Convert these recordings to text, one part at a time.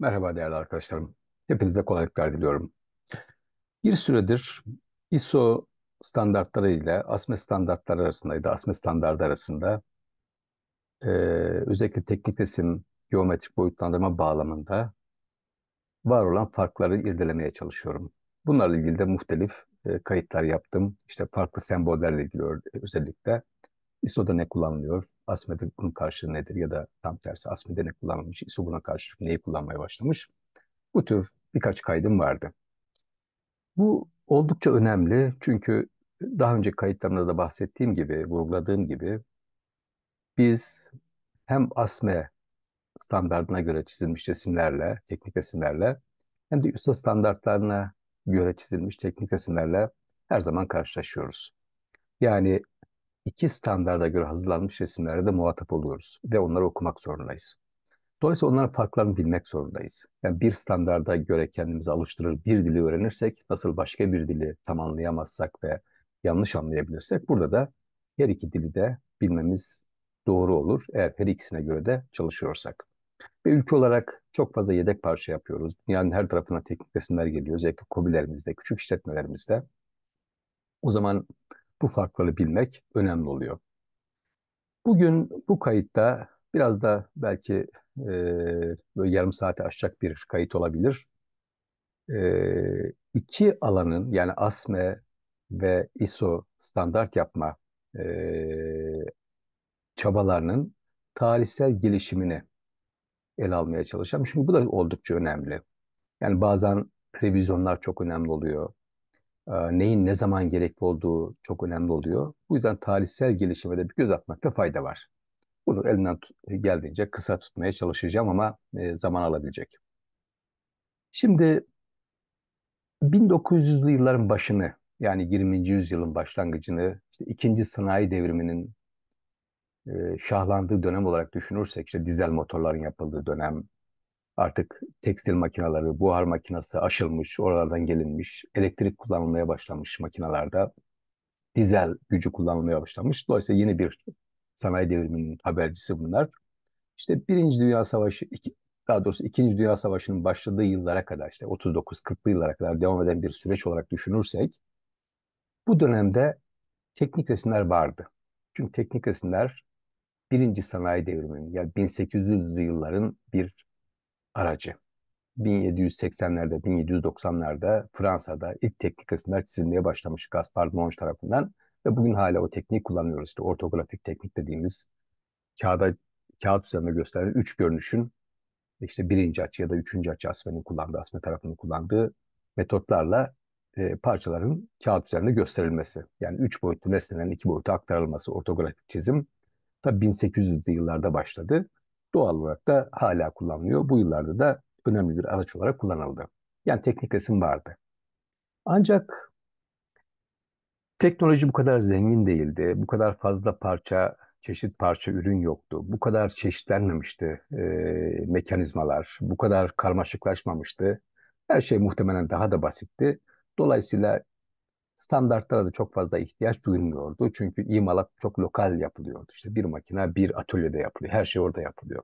Merhaba değerli arkadaşlarım. Hepinize kolaylıklar diliyorum. Bir süredir ISO standartları ile ASME standartları arasındaydı. ASME standartı arasında e, özellikle teknik resim, geometrik boyutlandırma bağlamında var olan farkları irdelemeye çalışıyorum. Bunlarla ilgili de muhtelif e, kayıtlar yaptım. İşte farklı sembollerle ilgili özellikle ISO'da ne kullanılıyor, Asmede bunun karşılığı nedir ya da tam tersi Asmede ne kullanmış, İSO buna karşılık neyi kullanmaya başlamış. Bu tür birkaç kaydım vardı. Bu oldukça önemli çünkü daha önce kayıtlarımda da bahsettiğim gibi, vurguladığım gibi biz hem ASME standartına göre çizilmiş resimlerle, teknik resimlerle hem de USA standartlarına göre çizilmiş teknik resimlerle her zaman karşılaşıyoruz. Yani iki standarda göre hazırlanmış resimlere de muhatap oluyoruz ve onları okumak zorundayız. Dolayısıyla onların farklarını bilmek zorundayız. Yani bir standarda göre kendimizi alıştırır, bir dili öğrenirsek, nasıl başka bir dili tam anlayamazsak ve yanlış anlayabilirsek, burada da her iki dili de bilmemiz doğru olur eğer her ikisine göre de çalışıyorsak. Ve ülke olarak çok fazla yedek parça yapıyoruz. Dünyanın her tarafına teknik resimler geliyor. Özellikle kobilerimizde, küçük işletmelerimizde. O zaman bu farkları bilmek önemli oluyor. Bugün bu kayıtta biraz da belki e, böyle yarım saate aşacak bir kayıt olabilir. E, iki alanın yani ASME ve ISO standart yapma e, çabalarının tarihsel gelişimini ele almaya çalışacağım. Çünkü bu da oldukça önemli. Yani bazen revizyonlar çok önemli oluyor neyin ne zaman gerekli olduğu çok önemli oluyor. Bu yüzden tarihsel gelişime de bir göz atmakta fayda var. Bunu elinden e, geldiğince kısa tutmaya çalışacağım ama e, zaman alabilecek. Şimdi 1900'lü yılların başını yani 20. yüzyılın başlangıcını işte ikinci sanayi devriminin e, şahlandığı dönem olarak düşünürsek işte dizel motorların yapıldığı dönem, Artık tekstil makineleri, buhar makinesi aşılmış, oralardan gelinmiş, elektrik kullanılmaya başlamış makinelerde, dizel gücü kullanılmaya başlamış. Dolayısıyla yeni bir sanayi devriminin habercisi bunlar. İşte Birinci Dünya Savaşı, iki, daha doğrusu İkinci Dünya Savaşı'nın başladığı yıllara kadar işte 39-40'lı yıllara kadar devam eden bir süreç olarak düşünürsek bu dönemde teknik resimler vardı. Çünkü teknik resimler birinci sanayi devriminin yani 1800'lü yılların bir aracı. 1780'lerde, 1790'larda Fransa'da ilk teknik resimler çizilmeye başlamış Gaspard Monge tarafından ve bugün hala o tekniği kullanıyoruz. İşte ortografik teknik dediğimiz kağıda kağıt üzerinde gösterilen üç görünüşün işte birinci açı ya da üçüncü açı asmenin kullandığı, asme tarafının kullandığı metotlarla e, parçaların kağıt üzerinde gösterilmesi. Yani üç boyutlu nesnenin iki boyuta aktarılması, ortografik çizim. Tabi 1800'lü yıllarda başladı doğal olarak da hala kullanılıyor. Bu yıllarda da önemli bir araç olarak kullanıldı. Yani teknik resim vardı. Ancak teknoloji bu kadar zengin değildi. Bu kadar fazla parça, çeşit parça ürün yoktu. Bu kadar çeşitlenmemişti e, mekanizmalar. Bu kadar karmaşıklaşmamıştı. Her şey muhtemelen daha da basitti. Dolayısıyla Standartlara da çok fazla ihtiyaç duymuyordu Çünkü imalat çok lokal yapılıyordu. İşte bir makine bir atölyede yapılıyor. Her şey orada yapılıyor.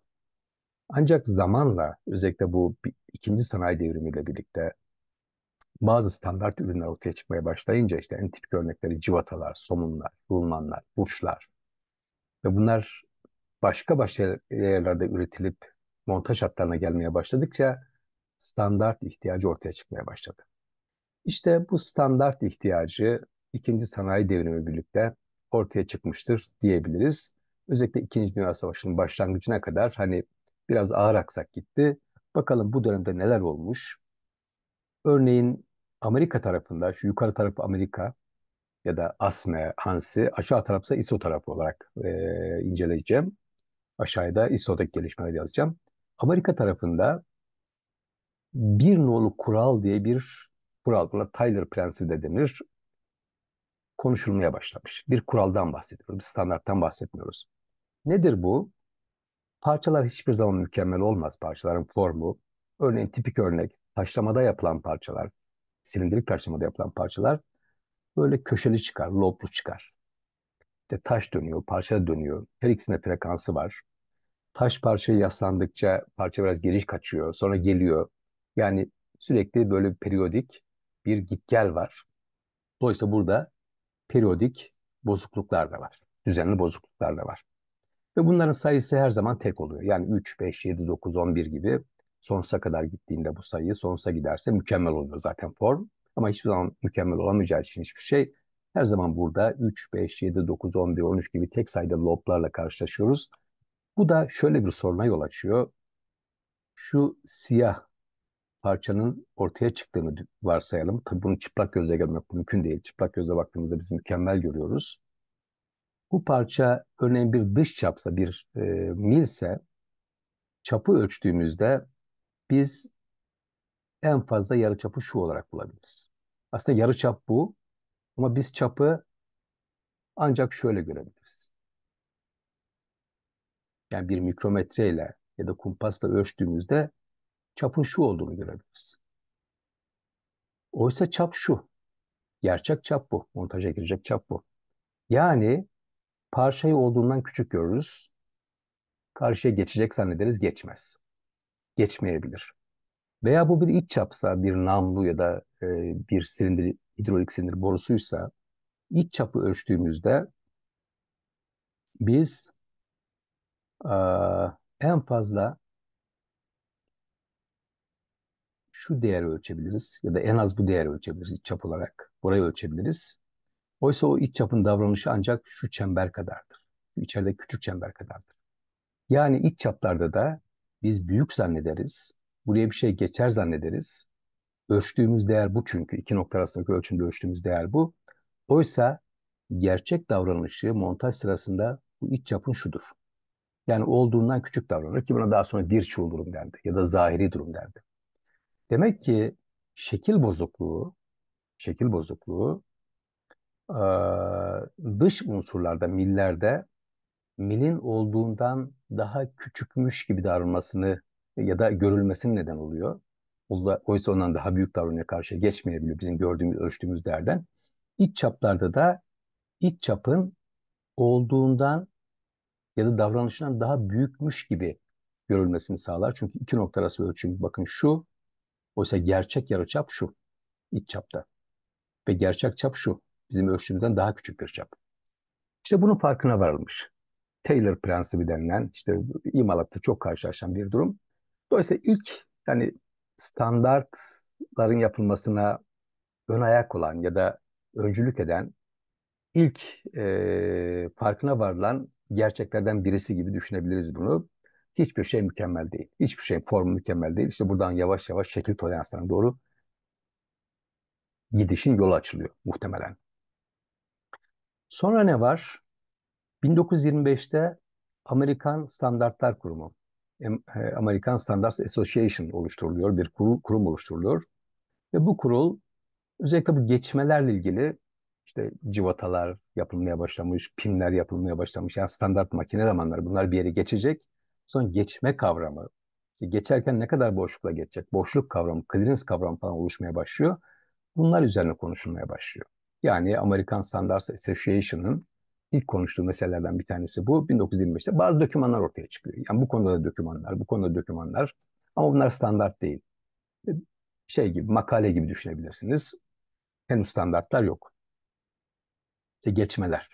Ancak zamanla özellikle bu ikinci sanayi devrimiyle birlikte bazı standart ürünler ortaya çıkmaya başlayınca işte en tipik örnekleri civatalar, somunlar, rulmanlar, burçlar ve bunlar başka başka yerlerde üretilip montaj hatlarına gelmeye başladıkça standart ihtiyacı ortaya çıkmaya başladı. İşte bu standart ihtiyacı ikinci sanayi devrimi birlikte ortaya çıkmıştır diyebiliriz. Özellikle İkinci Dünya Savaşı'nın başlangıcına kadar hani biraz ağır aksak gitti. Bakalım bu dönemde neler olmuş. Örneğin Amerika tarafında, şu yukarı tarafı Amerika ya da ASME, HANSI, aşağı tarafsa ISO tarafı olarak e, inceleyeceğim. Aşağıda ISO'daki gelişmeleri yazacağım. Amerika tarafında bir nolu kural diye bir Kural kuralına Tyler prensibi de denir. Konuşulmaya başlamış. Bir kuraldan bahsediyoruz, bir standarttan bahsetmiyoruz. Nedir bu? Parçalar hiçbir zaman mükemmel olmaz parçaların formu. Örneğin tipik örnek taşlamada yapılan parçalar, silindirik taşlamada yapılan parçalar böyle köşeli çıkar, loblu çıkar. İşte taş dönüyor, parça dönüyor. Her ikisinde frekansı var. Taş parçayı yaslandıkça parça biraz geri kaçıyor, sonra geliyor. Yani sürekli böyle periyodik bir git gel var. Dolayısıyla burada periyodik bozukluklar da var. Düzenli bozukluklar da var. Ve bunların sayısı her zaman tek oluyor. Yani 3, 5, 7, 9, 11 gibi sonsuza kadar gittiğinde bu sayı sonsuza giderse mükemmel oluyor zaten form. Ama hiçbir zaman mükemmel olamayacağı için hiçbir şey. Her zaman burada 3, 5, 7, 9, 11, 13 gibi tek sayıda loblarla karşılaşıyoruz. Bu da şöyle bir soruna yol açıyor. Şu siyah parçanın ortaya çıktığını varsayalım. Tabii bunu çıplak gözle görmek mümkün değil. Çıplak gözle baktığımızda biz mükemmel görüyoruz. Bu parça örneğin bir dış çapsa, bir e, milse çapı ölçtüğümüzde biz en fazla yarı çapı şu olarak bulabiliriz. Aslında yarı çap bu ama biz çapı ancak şöyle görebiliriz. Yani bir mikrometreyle ya da kumpasla ölçtüğümüzde çapın şu olduğunu görebiliriz. Oysa çap şu. Gerçek çap bu. Montaja girecek çap bu. Yani parçayı olduğundan küçük görürüz. Karşıya geçecek zannederiz geçmez. Geçmeyebilir. Veya bu bir iç çapsa, bir namlu ya da e, bir silindir, hidrolik silindir borusuysa iç çapı ölçtüğümüzde biz e, en fazla şu değeri ölçebiliriz ya da en az bu değeri ölçebiliriz iç çap olarak. Burayı ölçebiliriz. Oysa o iç çapın davranışı ancak şu çember kadardır. İçeride küçük çember kadardır. Yani iç çaplarda da biz büyük zannederiz. Buraya bir şey geçer zannederiz. Ölçtüğümüz değer bu çünkü. iki nokta arasındaki ölçümde ölçtüğümüz değer bu. Oysa gerçek davranışı montaj sırasında bu iç çapın şudur. Yani olduğundan küçük davranır ki buna daha sonra dirçi durum derdi ya da zahiri durum derdi. Demek ki şekil bozukluğu, şekil bozukluğu dış unsurlarda, millerde milin olduğundan daha küçükmüş gibi davranmasını ya da görülmesinin neden oluyor. Oysa ondan daha büyük davranıyor karşıya geçmeyebiliyor bizim gördüğümüz, ölçtüğümüz derden. İç çaplarda da iç çapın olduğundan ya da davranışından daha büyükmüş gibi görülmesini sağlar. Çünkü iki nokta arası ölçüm bakın şu Oysa gerçek yarı çap şu. iç çapta. Ve gerçek çap şu. Bizim ölçtüğümüzden daha küçük bir çap. İşte bunun farkına varılmış. Taylor prensibi denilen işte imalatta çok karşılaşan bir durum. Dolayısıyla ilk yani standartların yapılmasına ön ayak olan ya da öncülük eden ilk e, farkına varılan gerçeklerden birisi gibi düşünebiliriz bunu. Hiçbir şey mükemmel değil. Hiçbir şey formu mükemmel değil. İşte buradan yavaş yavaş şekil toleranslarına doğru gidişin yolu açılıyor muhtemelen. Sonra ne var? 1925'te Amerikan Standartlar Kurumu, e, Amerikan Standards Association oluşturuluyor, bir kurum oluşturuluyor. Ve bu kurul özellikle bu geçmelerle ilgili işte civatalar yapılmaya başlamış, pimler yapılmaya başlamış. Yani standart makine elemanları bunlar bir yere geçecek Sonra geçme kavramı. İşte geçerken ne kadar boşlukla geçecek? Boşluk kavramı, clearance kavramı falan oluşmaya başlıyor. Bunlar üzerine konuşulmaya başlıyor. Yani Amerikan Standards Association'ın ilk konuştuğu meselelerden bir tanesi bu. 1925'te bazı dokümanlar ortaya çıkıyor. Yani bu konuda da dokümanlar, bu konuda da dokümanlar. Ama bunlar standart değil. E, şey gibi, makale gibi düşünebilirsiniz. Henüz standartlar yok. İşte geçmeler,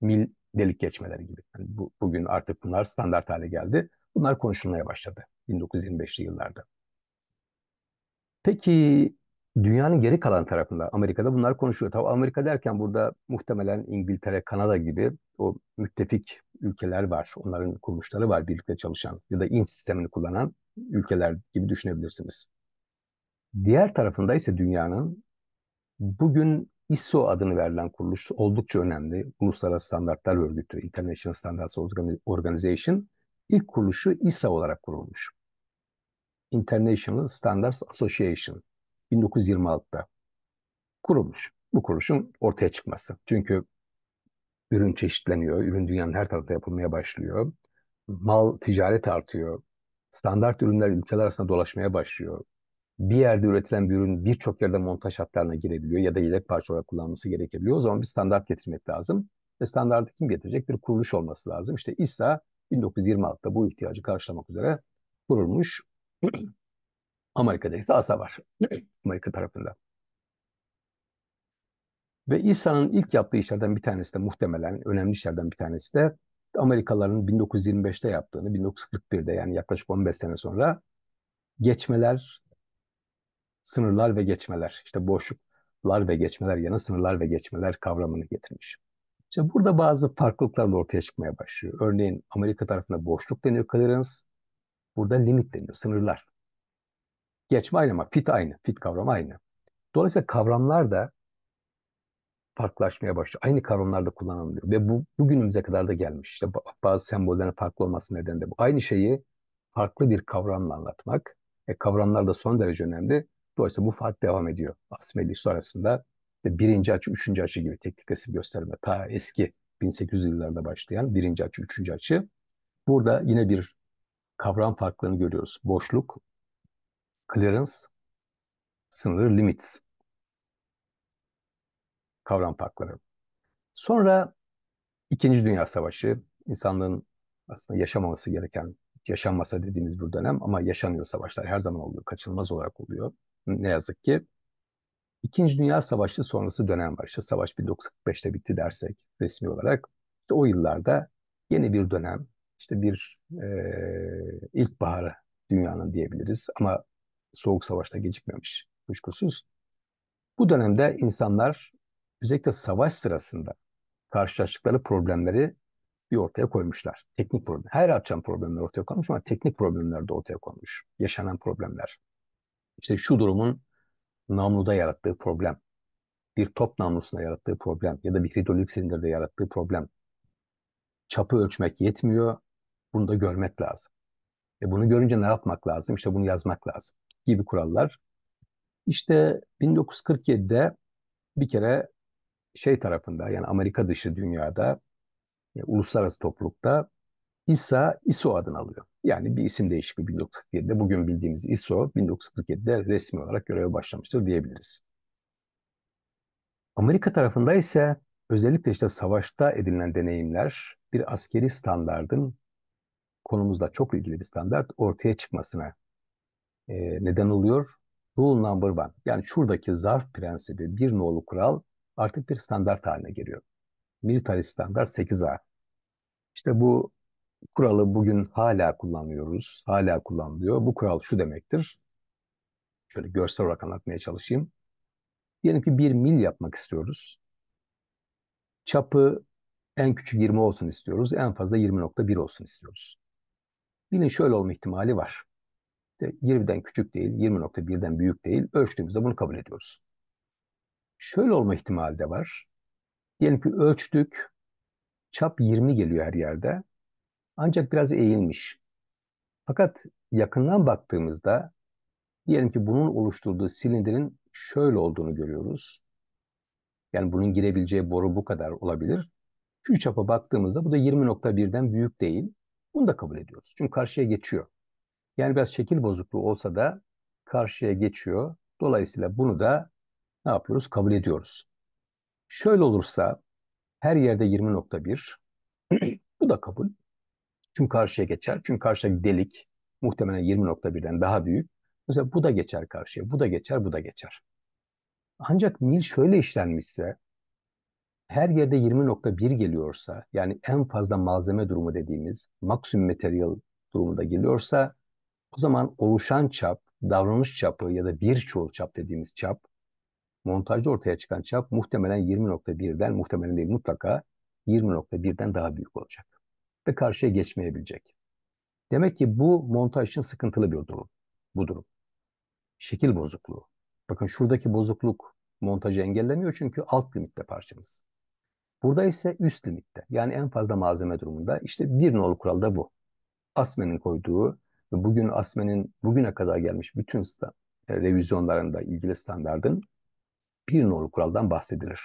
mil delik geçmeleri gibi. Yani bu, bugün artık bunlar standart hale geldi. Bunlar konuşulmaya başladı 1925'li yıllarda. Peki dünyanın geri kalan tarafında Amerika'da bunlar konuşuyor. Tabii Amerika derken burada muhtemelen İngiltere, Kanada gibi o müttefik ülkeler var. Onların kuruluşları var birlikte çalışan ya da inç sistemini kullanan ülkeler gibi düşünebilirsiniz. Diğer tarafında ise dünyanın bugün ISO adını verilen kuruluş oldukça önemli. Uluslararası Standartlar Örgütü, International Standards Organization İlk kuruluşu ISA olarak kurulmuş. International Standards Association 1926'da kurulmuş. Bu kuruluşun ortaya çıkması. Çünkü ürün çeşitleniyor, ürün dünyanın her tarafında yapılmaya başlıyor. Mal ticaret artıyor. Standart ürünler ülkeler arasında dolaşmaya başlıyor. Bir yerde üretilen bir ürün birçok yerde montaj hatlarına girebiliyor ya da yedek parça olarak kullanılması gerekebiliyor. O zaman bir standart getirmek lazım. Ve standartı kim getirecek? Bir kuruluş olması lazım. İşte İSA 1926'da bu ihtiyacı karşılamak üzere kurulmuş. Amerika'da ise ASA var. Amerika tarafında. Ve İsa'nın ilk yaptığı işlerden bir tanesi de muhtemelen önemli işlerden bir tanesi de Amerikalıların 1925'te yaptığını, 1941'de yani yaklaşık 15 sene sonra geçmeler, sınırlar ve geçmeler, işte boşluklar ve geçmeler yana sınırlar ve geçmeler kavramını getirmiş. İşte burada bazı farklılıklar ortaya çıkmaya başlıyor. Örneğin Amerika tarafında boşluk deniyor tolerance. Burada limit deniyor, sınırlar. Geçme aynı ama fit aynı, fit kavramı aynı. Dolayısıyla kavramlar da farklılaşmaya başlıyor. Aynı kavramlar da kullanılıyor. Ve bu bugünümüze kadar da gelmiş. İşte bazı sembollerin farklı olması nedeni de bu. Aynı şeyi farklı bir kavramla anlatmak. E, kavramlar da son derece önemli. Dolayısıyla bu fark devam ediyor. Asmeli sonrasında işte birinci açı, üçüncü açı gibi teknik resim gösterme. Ta eski 1800 yıllarda başlayan birinci açı, üçüncü açı. Burada yine bir kavram farklılığını görüyoruz. Boşluk, clearance, sınır, limits Kavram farkları. Sonra İkinci Dünya Savaşı, insanlığın aslında yaşamaması gereken, yaşanmasa dediğimiz bir dönem ama yaşanıyor savaşlar. Her zaman oluyor, kaçınılmaz olarak oluyor. Ne yazık ki. İkinci Dünya Savaşı sonrası dönem var. İşte savaş 1945'te bitti dersek resmi olarak. İşte o yıllarda yeni bir dönem, işte bir e, ilkbaharı dünyanın diyebiliriz ama Soğuk Savaş'ta gecikmemiş kuşkusuz. Bu dönemde insanlar özellikle savaş sırasında karşılaştıkları problemleri bir ortaya koymuşlar. Teknik problem. Her açan problemler ortaya konmuş ama teknik problemler de ortaya konmuş. Yaşanan problemler. İşte şu durumun namluda yarattığı problem, bir top namlusunda yarattığı problem ya da bir hidrolik silindirde yarattığı problem. Çapı ölçmek yetmiyor, bunu da görmek lazım. E bunu görünce ne yapmak lazım? İşte bunu yazmak lazım gibi kurallar. İşte 1947'de bir kere şey tarafında yani Amerika dışı dünyada, yani e, uluslararası toplulukta İSA ISO adını alıyor. Yani bir isim değişikliği 1947'de bugün bildiğimiz ISO 1947'de resmi olarak göreve başlamıştır diyebiliriz. Amerika tarafında ise özellikle işte savaşta edinilen deneyimler bir askeri standardın konumuzda çok ilgili bir standart ortaya çıkmasına e, neden oluyor. Rule number one yani şuradaki zarf prensibi bir nolu kural artık bir standart haline geliyor. Military standart 8A. İşte bu kuralı bugün hala kullanıyoruz, hala kullanılıyor. Bu kural şu demektir. Şöyle görsel olarak anlatmaya çalışayım. Diyelim ki bir mil yapmak istiyoruz. Çapı en küçük 20 olsun istiyoruz. En fazla 20.1 olsun istiyoruz. Milin şöyle olma ihtimali var. 20'den küçük değil, 20.1'den büyük değil. Ölçtüğümüzde bunu kabul ediyoruz. Şöyle olma ihtimali de var. Diyelim ki ölçtük. Çap 20 geliyor her yerde. Ancak biraz eğilmiş. Fakat yakından baktığımızda diyelim ki bunun oluşturduğu silindirin şöyle olduğunu görüyoruz. Yani bunun girebileceği boru bu kadar olabilir. Şu çapa baktığımızda bu da 20.1'den büyük değil. Bunu da kabul ediyoruz. Çünkü karşıya geçiyor. Yani biraz şekil bozukluğu olsa da karşıya geçiyor. Dolayısıyla bunu da ne yapıyoruz? Kabul ediyoruz. Şöyle olursa her yerde 20.1 bu da kabul. Çünkü karşıya geçer. Çünkü karşıya delik muhtemelen 20.1'den daha büyük. Mesela bu da geçer karşıya, bu da geçer, bu da geçer. Ancak mil şöyle işlenmişse, her yerde 20.1 geliyorsa, yani en fazla malzeme durumu dediğimiz maksimum material durumunda geliyorsa, o zaman oluşan çap, davranış çapı ya da bir birçoğul çap dediğimiz çap, montajda ortaya çıkan çap muhtemelen 20.1'den, muhtemelen değil mutlaka 20.1'den daha büyük olacak ve karşıya geçmeyebilecek. Demek ki bu montaj için sıkıntılı bir durum. Bu durum. Şekil bozukluğu. Bakın şuradaki bozukluk montajı engellemiyor çünkü alt limitte parçamız. Burada ise üst limitte. Yani en fazla malzeme durumunda. işte bir nolu kural da bu. Asmen'in koyduğu ve bugün Asmen'in bugüne kadar gelmiş bütün stand, e, revizyonlarında ilgili standartın bir nolu kuraldan bahsedilir.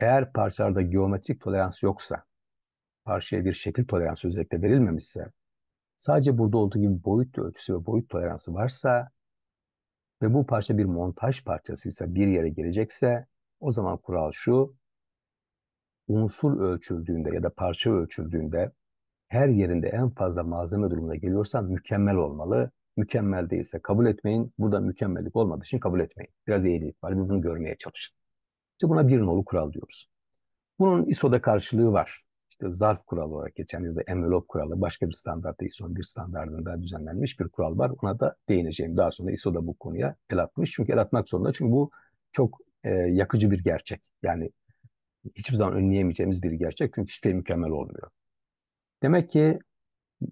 Eğer parçalarda geometrik tolerans yoksa parçaya bir şekil toleransı özellikle verilmemişse, sadece burada olduğu gibi boyut ölçüsü ve boyut toleransı varsa ve bu parça bir montaj parçasıysa bir yere girecekse, o zaman kural şu, unsur ölçüldüğünde ya da parça ölçüldüğünde her yerinde en fazla malzeme durumuna geliyorsa mükemmel olmalı. Mükemmel değilse kabul etmeyin. Burada mükemmellik olmadığı için kabul etmeyin. Biraz eğilik var. Bir bunu görmeye çalışın. İşte buna bir nolu kural diyoruz. Bunun ISO'da karşılığı var işte zarf kuralı olarak geçen ya da envelop kuralı başka bir standartta ISO'nun bir standartında düzenlenmiş bir kural var. Ona da değineceğim. Daha sonra ISO da bu konuya el atmış. Çünkü el atmak zorunda. Çünkü bu çok e, yakıcı bir gerçek. Yani hiçbir zaman önleyemeyeceğimiz bir gerçek. Çünkü hiçbir şey mükemmel olmuyor. Demek ki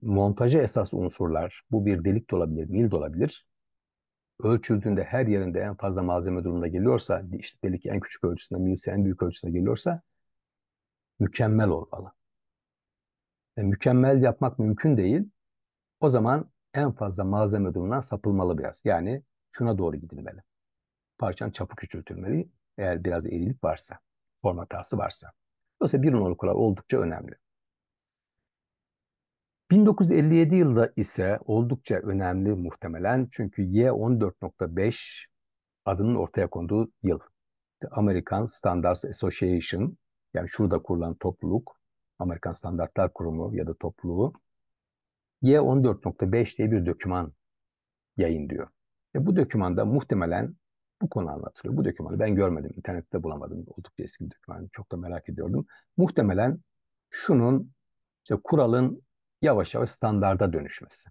montajı esas unsurlar, bu bir delik de olabilir, mil de olabilir. Ölçüldüğünde her yerinde en fazla malzeme durumunda geliyorsa, işte delik en küçük ölçüsünde, milse en büyük ölçüsünde geliyorsa mükemmel olmalı. Ve mükemmel yapmak mümkün değil. O zaman en fazla malzeme durumundan sapılmalı biraz. Yani şuna doğru gidilmeli. Parçanın çapı küçültülmeli eğer biraz eğrilik varsa, form hatası varsa. Dolayısıyla bir numaralı kural oldukça önemli. 1957 yılda ise oldukça önemli muhtemelen çünkü Y14.5 adının ortaya konduğu yıl. The American Standards Association yani şurada kurulan topluluk, Amerikan Standartlar Kurumu ya da topluluğu Y14.5 diye bir döküman yayın diyor. E bu dökümanda muhtemelen bu konu anlatılıyor. Bu dökümanı ben görmedim, internette bulamadım. Oldukça eski bir döküman, çok da merak ediyordum. Muhtemelen şunun, işte kuralın yavaş yavaş standarda dönüşmesi.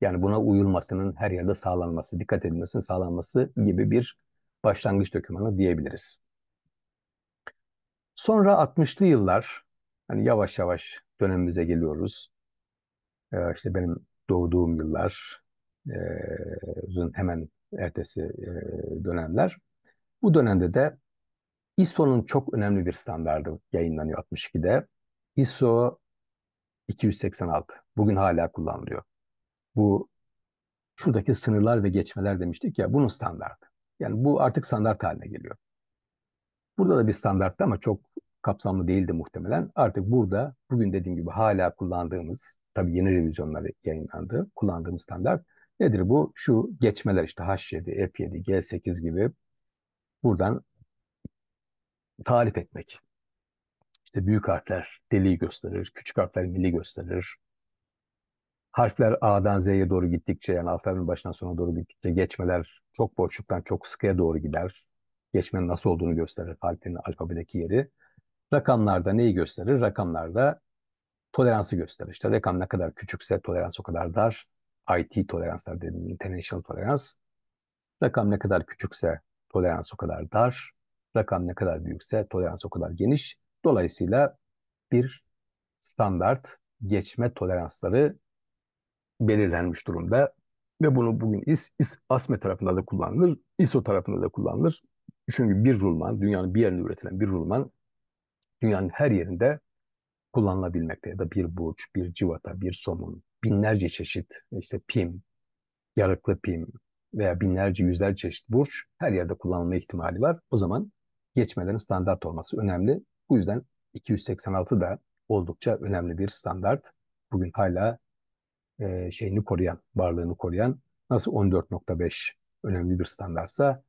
Yani buna uyulmasının her yerde sağlanması, dikkat edilmesinin sağlanması gibi bir başlangıç dokümanı diyebiliriz. Sonra 60'lı yıllar hani yavaş yavaş dönemimize geliyoruz. Ee, işte benim doğduğum yıllar e, hemen ertesi e, dönemler. Bu dönemde de ISO'nun çok önemli bir standardı yayınlanıyor 62'de. ISO 286. Bugün hala kullanılıyor. Bu şuradaki sınırlar ve geçmeler demiştik ya bunun standartı. Yani bu artık standart haline geliyor. Burada da bir standarttı ama çok kapsamlı değildi muhtemelen. Artık burada bugün dediğim gibi hala kullandığımız, tabii yeni revizyonlar yayınlandı, kullandığımız standart nedir bu? Şu geçmeler işte H7, F7, G8 gibi buradan tarif etmek. İşte büyük harfler deliği gösterir, küçük harfler milli gösterir. Harfler A'dan Z'ye doğru gittikçe yani alfabenin başından sona doğru gittikçe geçmeler çok boşluktan çok sıkıya doğru gider geçmenin nasıl olduğunu gösterir harflerin alfabedeki yeri. Rakamlarda neyi gösterir? Rakamlarda toleransı gösterir. İşte rakam ne kadar küçükse tolerans o kadar dar. IT toleranslar dediğimiz international tolerans. Rakam ne kadar küçükse tolerans o kadar dar. Rakam ne kadar büyükse tolerans o kadar geniş. Dolayısıyla bir standart geçme toleransları belirlenmiş durumda. Ve bunu bugün is, is, ASME tarafında da kullanılır, ISO tarafında da kullanılır. Çünkü bir rulman, dünyanın bir yerinde üretilen bir rulman dünyanın her yerinde kullanılabilmekte. Ya da bir burç, bir civata, bir somun, binlerce çeşit işte pim, yarıklı pim veya binlerce, yüzler çeşit burç her yerde kullanılma ihtimali var. O zaman geçmelerin standart olması önemli. Bu yüzden 286 da oldukça önemli bir standart. Bugün hala e, şeyini koruyan, varlığını koruyan nasıl 14.5 önemli bir standartsa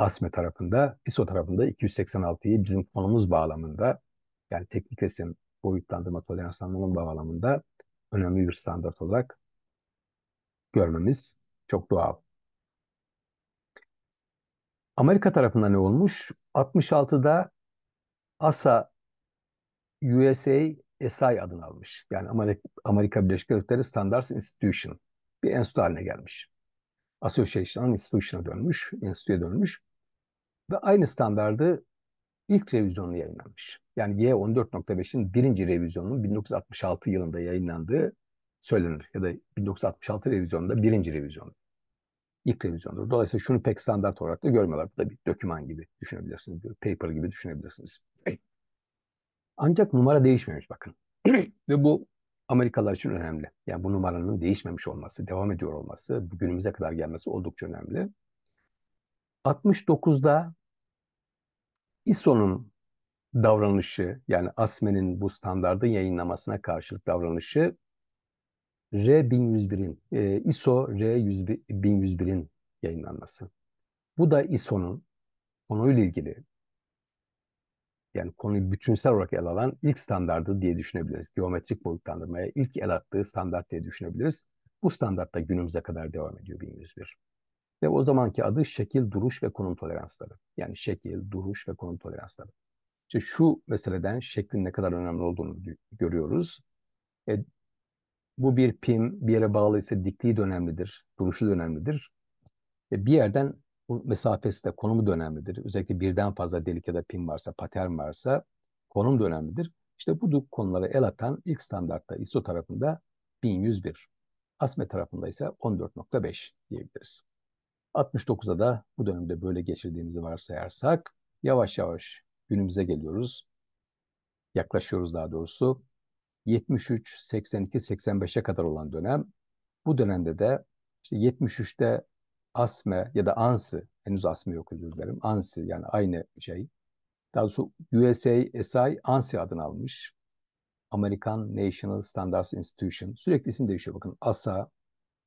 ASME tarafında, ISO tarafında 286'yı bizim fonumuz bağlamında yani teknik resim boyutlandırma toleranslanmanın bağlamında önemli bir standart olarak görmemiz çok doğal. Amerika tarafında ne olmuş? 66'da ASA USA SI adını almış. Yani Amerika, Birleşik Devletleri Standards Institution. Bir enstitü haline gelmiş. Association Institution'a dönmüş, enstitüye dönmüş ve aynı standardı ilk revizyonu yayınlanmış. Yani G14.5'in birinci revizyonunun 1966 yılında yayınlandığı söylenir. Ya da 1966 revizyonunda birinci revizyonu. İlk revizyondur. Dolayısıyla şunu pek standart olarak da görmüyorlar. Bu da bir döküman gibi düşünebilirsiniz. Bir paper gibi düşünebilirsiniz. Ancak numara değişmemiş bakın. Ve bu Amerikalılar için önemli. Yani bu numaranın değişmemiş olması, devam ediyor olması, bugünümüze kadar gelmesi oldukça önemli. 69'da ISO'nun davranışı yani ASME'nin bu standardı yayınlamasına karşılık davranışı R1101'in e, ISO R1101'in yayınlanması. Bu da ISO'nun konuyla ilgili yani konuyu bütünsel olarak ele alan ilk standardı diye düşünebiliriz. Geometrik boyutlandırmaya ilk el attığı standart diye düşünebiliriz. Bu standart da günümüze kadar devam ediyor 1101 ve o zamanki adı şekil, duruş ve konum toleransları. Yani şekil, duruş ve konum toleransları. İşte şu meseleden şeklin ne kadar önemli olduğunu görüyoruz. E, bu bir pim, bir yere bağlı ise dikliği de önemlidir, duruşu da önemlidir. E, bir yerden bu mesafesi de, konumu da önemlidir. Özellikle birden fazla delik ya da pin varsa, patern varsa konum da önemlidir. İşte bu konulara el atan ilk standartta ISO tarafında 1101, ASME tarafında ise 14.5 diyebiliriz. 69'a da bu dönemde böyle geçirdiğimizi varsayarsak yavaş yavaş günümüze geliyoruz. Yaklaşıyoruz daha doğrusu. 73, 82, 85'e kadar olan dönem. Bu dönemde de işte 73'te asme ya da ANSI henüz asme yok özür dilerim. Ansi yani aynı şey. Daha doğrusu USASI ANSI adını almış. American National Standards Institution. Sürekli isim değişiyor bakın. ASA,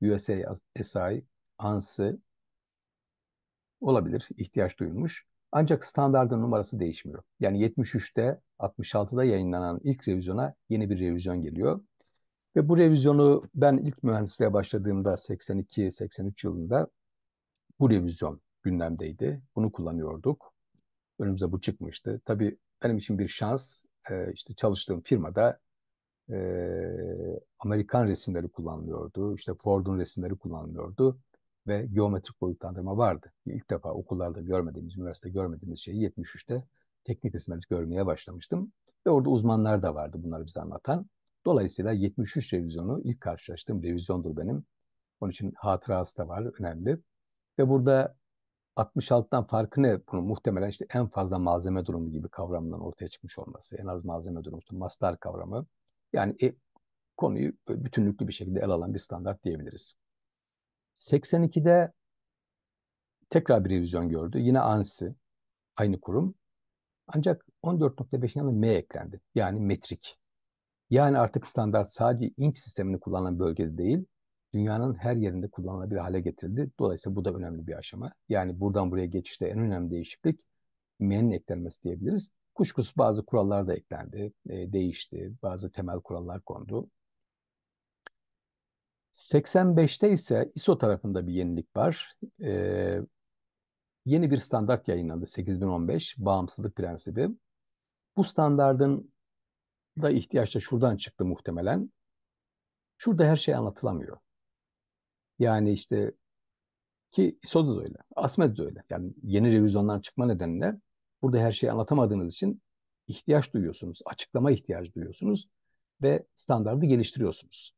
USASI, ANSI olabilir, ihtiyaç duyulmuş. Ancak standartın numarası değişmiyor. Yani 73'te, 66'da yayınlanan ilk revizyona yeni bir revizyon geliyor. Ve bu revizyonu ben ilk mühendisliğe başladığımda 82-83 yılında bu revizyon gündemdeydi. Bunu kullanıyorduk. Önümüze bu çıkmıştı. Tabii benim için bir şans e, işte çalıştığım firmada e, Amerikan resimleri kullanılıyordu. İşte Ford'un resimleri kullanılıyordu ve geometrik boyutlandırma vardı. İlk defa okullarda görmediğimiz, üniversite görmediğimiz şeyi 73'te teknik isimlerimiz görmeye başlamıştım. Ve orada uzmanlar da vardı bunları bize anlatan. Dolayısıyla 73 revizyonu ilk karşılaştığım revizyondur benim. Onun için hatırası da var, önemli. Ve burada 66'dan farkı ne? Bunun muhtemelen işte en fazla malzeme durumu gibi kavramdan ortaya çıkmış olması. En az malzeme durumu, master kavramı. Yani e, konuyu e, bütünlüklü bir şekilde el alan bir standart diyebiliriz. 82'de tekrar bir revizyon gördü. Yine ANSI, aynı kurum. Ancak 14.5'in yanına M eklendi. Yani metrik. Yani artık standart sadece inç sistemini kullanılan bölgede değil, dünyanın her yerinde kullanılabilir hale getirildi. Dolayısıyla bu da önemli bir aşama. Yani buradan buraya geçişte en önemli değişiklik M'nin eklenmesi diyebiliriz. Kuşkusuz bazı kurallar da eklendi, e, değişti, bazı temel kurallar kondu. 85'te ise ISO tarafında bir yenilik var. Ee, yeni bir standart yayınlandı 8015 bağımsızlık prensibi. Bu standardın da ihtiyaçta şuradan çıktı muhtemelen. Şurada her şey anlatılamıyor. Yani işte ki ISO'da da öyle, ASME de öyle. Yani yeni revizyondan çıkma nedenler burada her şeyi anlatamadığınız için ihtiyaç duyuyorsunuz, açıklama ihtiyacı duyuyorsunuz ve standardı geliştiriyorsunuz.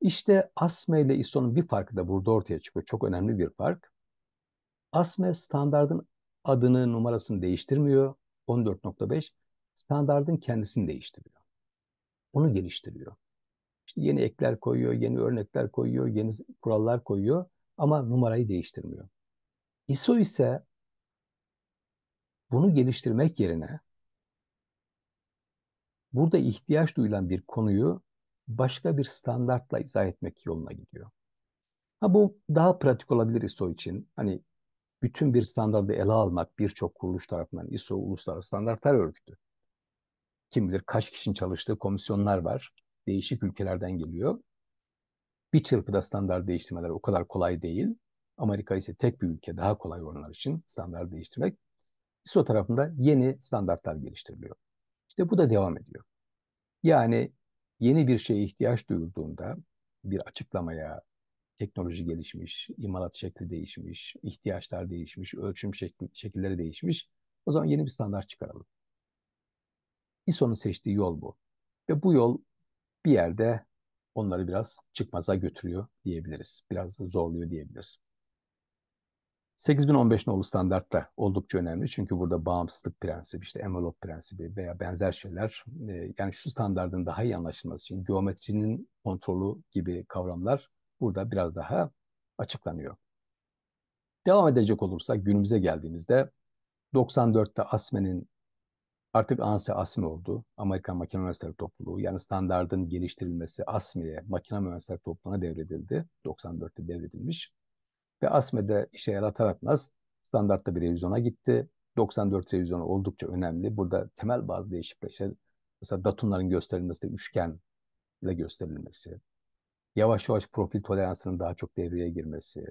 İşte ASME ile ISO'nun bir farkı da burada ortaya çıkıyor. Çok önemli bir fark. ASME standardın adını, numarasını değiştirmiyor. 14.5 standardın kendisini değiştiriyor. Onu geliştiriyor. İşte yeni ekler koyuyor, yeni örnekler koyuyor, yeni kurallar koyuyor ama numarayı değiştirmiyor. ISO ise bunu geliştirmek yerine burada ihtiyaç duyulan bir konuyu başka bir standartla izah etmek yoluna gidiyor. Ha bu daha pratik olabilir ISO için. Hani bütün bir standardı ele almak birçok kuruluş tarafından ISO Uluslararası Standartlar Örgütü. Kim bilir kaç kişinin çalıştığı komisyonlar var. Değişik ülkelerden geliyor. Bir çırpıda standart değiştirmeler o kadar kolay değil. Amerika ise tek bir ülke daha kolay onlar için standart değiştirmek. ISO tarafında yeni standartlar geliştiriliyor. İşte bu da devam ediyor. Yani yeni bir şeye ihtiyaç duyulduğunda bir açıklamaya teknoloji gelişmiş, imalat şekli değişmiş, ihtiyaçlar değişmiş, ölçüm şekli, şekilleri değişmiş. O zaman yeni bir standart çıkaralım. ISO'nun seçtiği yol bu. Ve bu yol bir yerde onları biraz çıkmaza götürüyor diyebiliriz. Biraz zorluyor diyebiliriz. 8015 nolu standartta oldukça önemli. Çünkü burada bağımsızlık prensibi, işte envelop prensibi veya benzer şeyler e, yani şu standartın daha iyi anlaşılması için geometrinin kontrolü gibi kavramlar burada biraz daha açıklanıyor. Devam edecek olursak günümüze geldiğimizde 94'te ASME'nin artık ANSI ASME oldu. Amerikan Makine Mühendisleri Topluluğu yani standardın geliştirilmesi ASME'ye, Makine Mühendisleri Topluluğu'na devredildi. 94'te devredilmiş ve ASME'de işe yaratarak NAS standartta bir revizyona gitti. 94 revizyonu oldukça önemli. Burada temel bazı değişiklikler işte mesela datumların gösterilmesi de üçgen gösterilmesi. Yavaş yavaş profil toleransının daha çok devreye girmesi.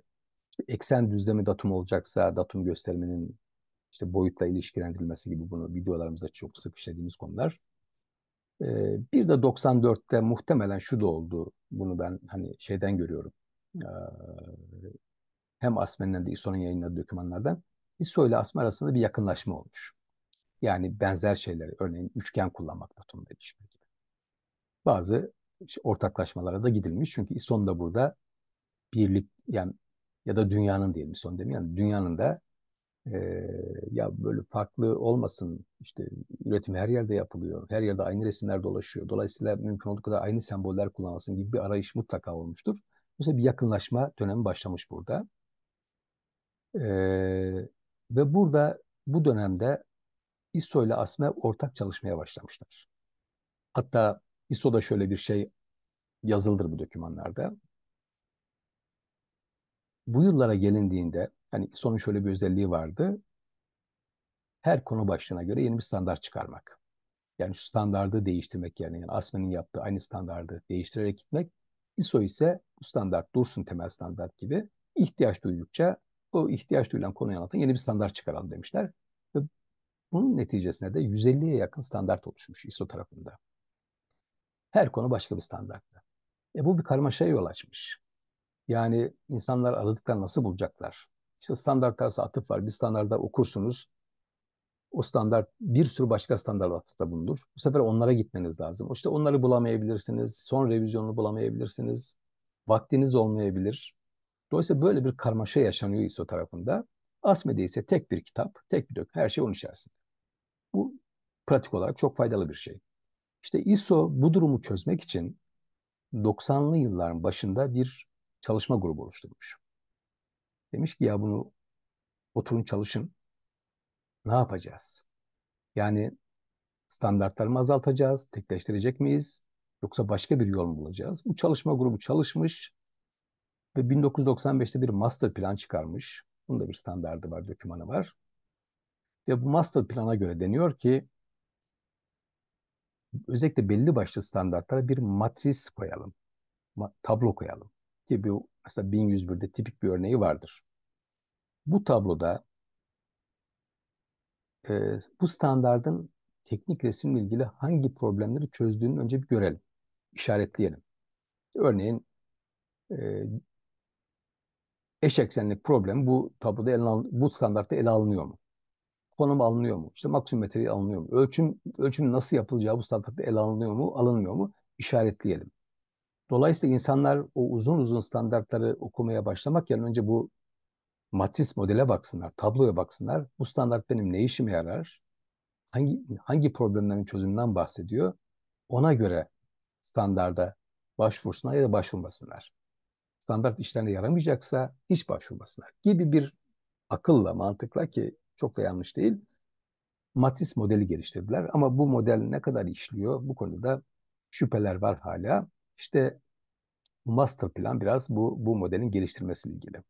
İşte eksen düzlemi datum olacaksa datum göstermenin işte boyutla ilişkilendirilmesi gibi bunu videolarımızda çok sık işlediğimiz konular. Ee, bir de 94'te muhtemelen şu da oldu. Bunu ben hani şeyden görüyorum. Ee, hem Asmer'in hem de İSO'nun yayınladığı dokümanlardan İSO ile Asmer arasında bir yakınlaşma olmuş. Yani benzer şeyleri, örneğin üçgen kullanmak atomda ilişki gibi. Bazı ortaklaşmalara da gidilmiş. Çünkü İSO'nun da burada birlik, yani ya da dünyanın diyelim son demeyelim. Yani dünyanın da e, ya böyle farklı olmasın işte üretim her yerde yapılıyor. Her yerde aynı resimler dolaşıyor. Dolayısıyla mümkün olduğu kadar aynı semboller kullanılsın gibi bir arayış mutlaka olmuştur. Mesela bir yakınlaşma dönemi başlamış burada. Ee, ve burada bu dönemde ISO ile ASME ortak çalışmaya başlamışlar. Hatta İSO'da şöyle bir şey yazıldır bu dokümanlarda. Bu yıllara gelindiğinde hani İSO'nun şöyle bir özelliği vardı. Her konu başlığına göre yeni bir standart çıkarmak. Yani şu standardı değiştirmek yerine yani ASME'nin yaptığı aynı standardı değiştirerek gitmek. ISO ise bu standart dursun temel standart gibi ihtiyaç duydukça bu ihtiyaç duyulan konuyu anlatan yeni bir standart çıkaralım demişler. Ve bunun neticesinde de 150'ye yakın standart oluşmuş ISO tarafında. Her konu başka bir standartta. E bu bir karmaşaya yol açmış. Yani insanlar aradıklarını nasıl bulacaklar? İşte standart arası atıf var. Bir standarda okursunuz. O standart bir sürü başka standart atıfta bulunur. Bu sefer onlara gitmeniz lazım. İşte onları bulamayabilirsiniz. Son revizyonunu bulamayabilirsiniz. Vaktiniz olmayabilir. Dolayısıyla böyle bir karmaşa yaşanıyor İSO tarafında. Asmede ise tek bir kitap, tek bir dök, her şey onun içerisinde. Bu pratik olarak çok faydalı bir şey. İşte ISO bu durumu çözmek için 90'lı yılların başında bir çalışma grubu oluşturmuş. Demiş ki ya bunu oturun çalışın. Ne yapacağız? Yani standartları mı azaltacağız? Tekleştirecek miyiz? Yoksa başka bir yol mu bulacağız? Bu çalışma grubu çalışmış. Ve 1995'te bir master plan çıkarmış. Bunda bir standardı var, dökümanı var. Ve bu master plana göre deniyor ki özellikle belli başlı standartlara bir matris koyalım. Tablo koyalım. Ki bu mesela 1101'de tipik bir örneği vardır. Bu tabloda e, bu standardın teknik resimle ilgili hangi problemleri çözdüğünü önce bir görelim. işaretleyelim. Örneğin e, eş eksenlik problemi bu tabloda ele al, bu standartta ele alınıyor mu? Konum alınıyor mu? İşte maksimum materyal alınıyor mu? Ölçüm ölçüm nasıl yapılacağı bu standartta ele alınıyor mu? Alınmıyor mu? İşaretleyelim. Dolayısıyla insanlar o uzun uzun standartları okumaya başlamak yerine önce bu matris modele baksınlar, tabloya baksınlar. Bu standart benim ne işime yarar? Hangi hangi problemlerin çözümünden bahsediyor? Ona göre standarda başvursunlar ya da başvurmasınlar standart işlerine yaramayacaksa hiç başvurmasınlar gibi bir akılla, mantıkla ki çok da yanlış değil, matris modeli geliştirdiler. Ama bu model ne kadar işliyor bu konuda şüpheler var hala. İşte master plan biraz bu, bu modelin geliştirmesiyle ilgili.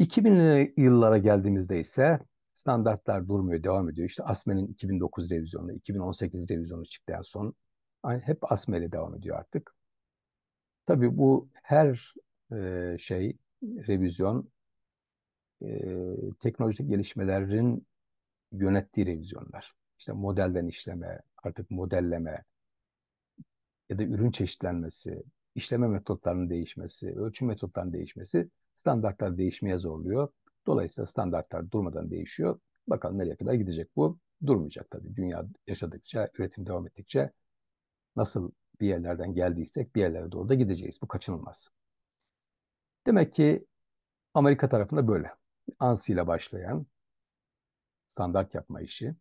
2000'li yıllara geldiğimizde ise standartlar durmuyor, devam ediyor. İşte ASME'nin 2009 revizyonu, 2018 revizyonu çıktı en son. Hep ASME ile devam ediyor artık. Tabii bu her şey, revizyon, teknolojik gelişmelerin yönettiği revizyonlar. İşte modelden işleme, artık modelleme ya da ürün çeşitlenmesi, işleme metotlarının değişmesi, ölçüm metotlarının değişmesi standartlar değişmeye zorluyor. Dolayısıyla standartlar durmadan değişiyor. Bakalım nereye kadar gidecek bu? Durmayacak tabii. Dünya yaşadıkça, üretim devam ettikçe nasıl bir yerlerden geldiysek bir yerlere doğru da gideceğiz. Bu kaçınılmaz. Demek ki Amerika tarafında böyle. ANSI ile başlayan standart yapma işi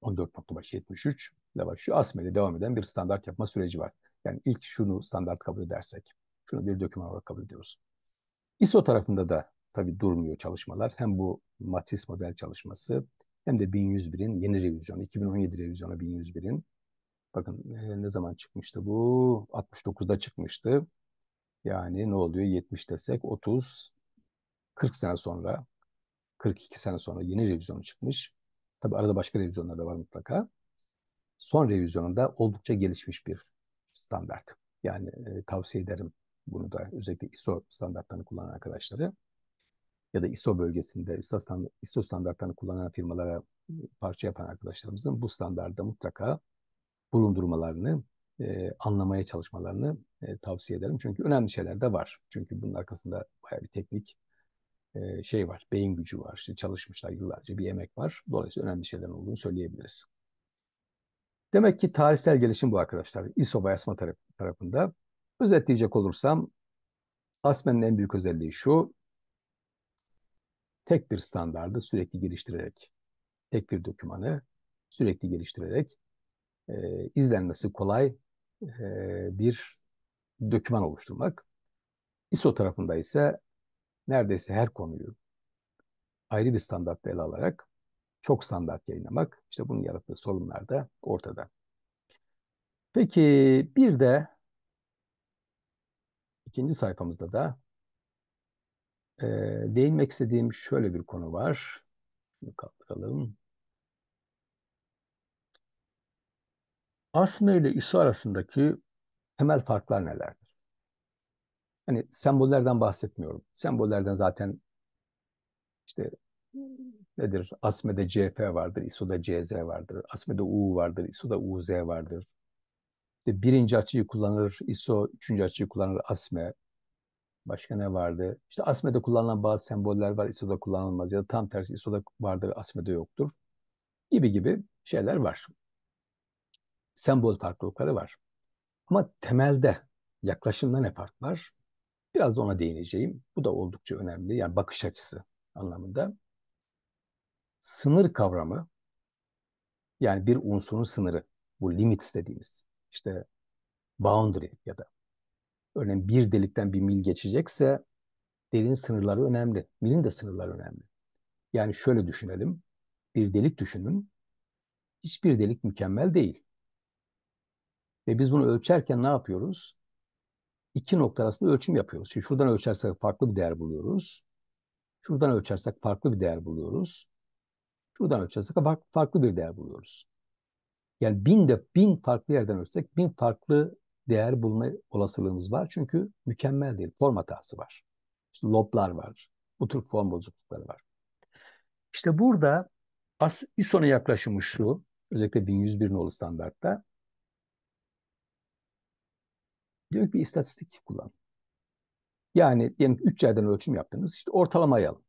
14. 14.73 ile başlıyor. ASME ile devam eden bir standart yapma süreci var. Yani ilk şunu standart kabul edersek, şunu bir doküman olarak kabul ediyoruz. ISO tarafında da tabii durmuyor çalışmalar. Hem bu Matis model çalışması hem de 1101'in yeni revizyonu, 2017 revizyonu 1101'in Bakın e, ne zaman çıkmıştı bu? 69'da çıkmıştı. Yani ne oluyor? 70 desek 30, 40 sene sonra, 42 sene sonra yeni revizyonu çıkmış. Tabi arada başka revizyonlar da var mutlaka. Son revizyonunda oldukça gelişmiş bir standart. Yani e, tavsiye ederim bunu da özellikle ISO standartlarını kullanan arkadaşları ya da ISO bölgesinde ISO standartlarını kullanan firmalara e, parça yapan arkadaşlarımızın bu standartta mutlaka bulundurmalarını, e, anlamaya çalışmalarını e, tavsiye ederim. Çünkü önemli şeyler de var. Çünkü bunun arkasında bayağı bir teknik e, şey var, beyin gücü var. İşte çalışmışlar yıllarca bir emek var. Dolayısıyla önemli şeylerin olduğunu söyleyebiliriz. Demek ki tarihsel gelişim bu arkadaşlar. İSOBA yasma taraf, tarafında. Özetleyecek olursam Asmen'in en büyük özelliği şu. Tek bir standardı sürekli geliştirerek, tek bir dokümanı sürekli geliştirerek e, izlenmesi kolay e, bir döküman oluşturmak. ISO tarafında ise neredeyse her konuyu ayrı bir standartta ele alarak çok standart yayınlamak, işte bunun yarattığı sorunlar da ortada. Peki bir de ikinci sayfamızda da e, değinmek istediğim şöyle bir konu var. Bunu kaldıralım. Asma ile üsü arasındaki temel farklar nelerdir? Hani sembollerden bahsetmiyorum. Sembollerden zaten işte nedir? Asme'de CF vardır, ISO'da CZ vardır. Asme'de U vardır, ISO'da UZ vardır. İşte birinci açıyı kullanır, ISO üçüncü açıyı kullanır, asme. Başka ne vardı? İşte asmede kullanılan bazı semboller var, ISO'da kullanılmaz ya da tam tersi ISO'da vardır, asmede yoktur. Gibi gibi şeyler var sembol farklılıkları var. Ama temelde yaklaşımda ne fark var? Biraz da ona değineceğim. Bu da oldukça önemli. Yani bakış açısı anlamında. Sınır kavramı yani bir unsurun sınırı bu limits dediğimiz işte boundary ya da örneğin bir delikten bir mil geçecekse delin sınırları önemli. Milin de sınırları önemli. Yani şöyle düşünelim. Bir delik düşünün. Hiçbir delik mükemmel değil. Ve biz bunu ölçerken ne yapıyoruz? İki nokta arasında ölçüm yapıyoruz. Şimdi şuradan ölçersek farklı bir değer buluyoruz. Şuradan ölçersek farklı bir değer buluyoruz. Şuradan ölçersek farklı bir değer buluyoruz. Yani bin de bin farklı yerden ölçsek bin farklı değer bulma olasılığımız var. Çünkü mükemmel değil. Form hatası var. İşte loblar var. Bu tür form bozuklukları var. İşte burada ISO'nun yaklaşımı şu. Özellikle 1101 nolu standartta diyor ki istatistik kullan. Yani diyelim üç yerden ölçüm yaptınız. İşte ortalamayı alın.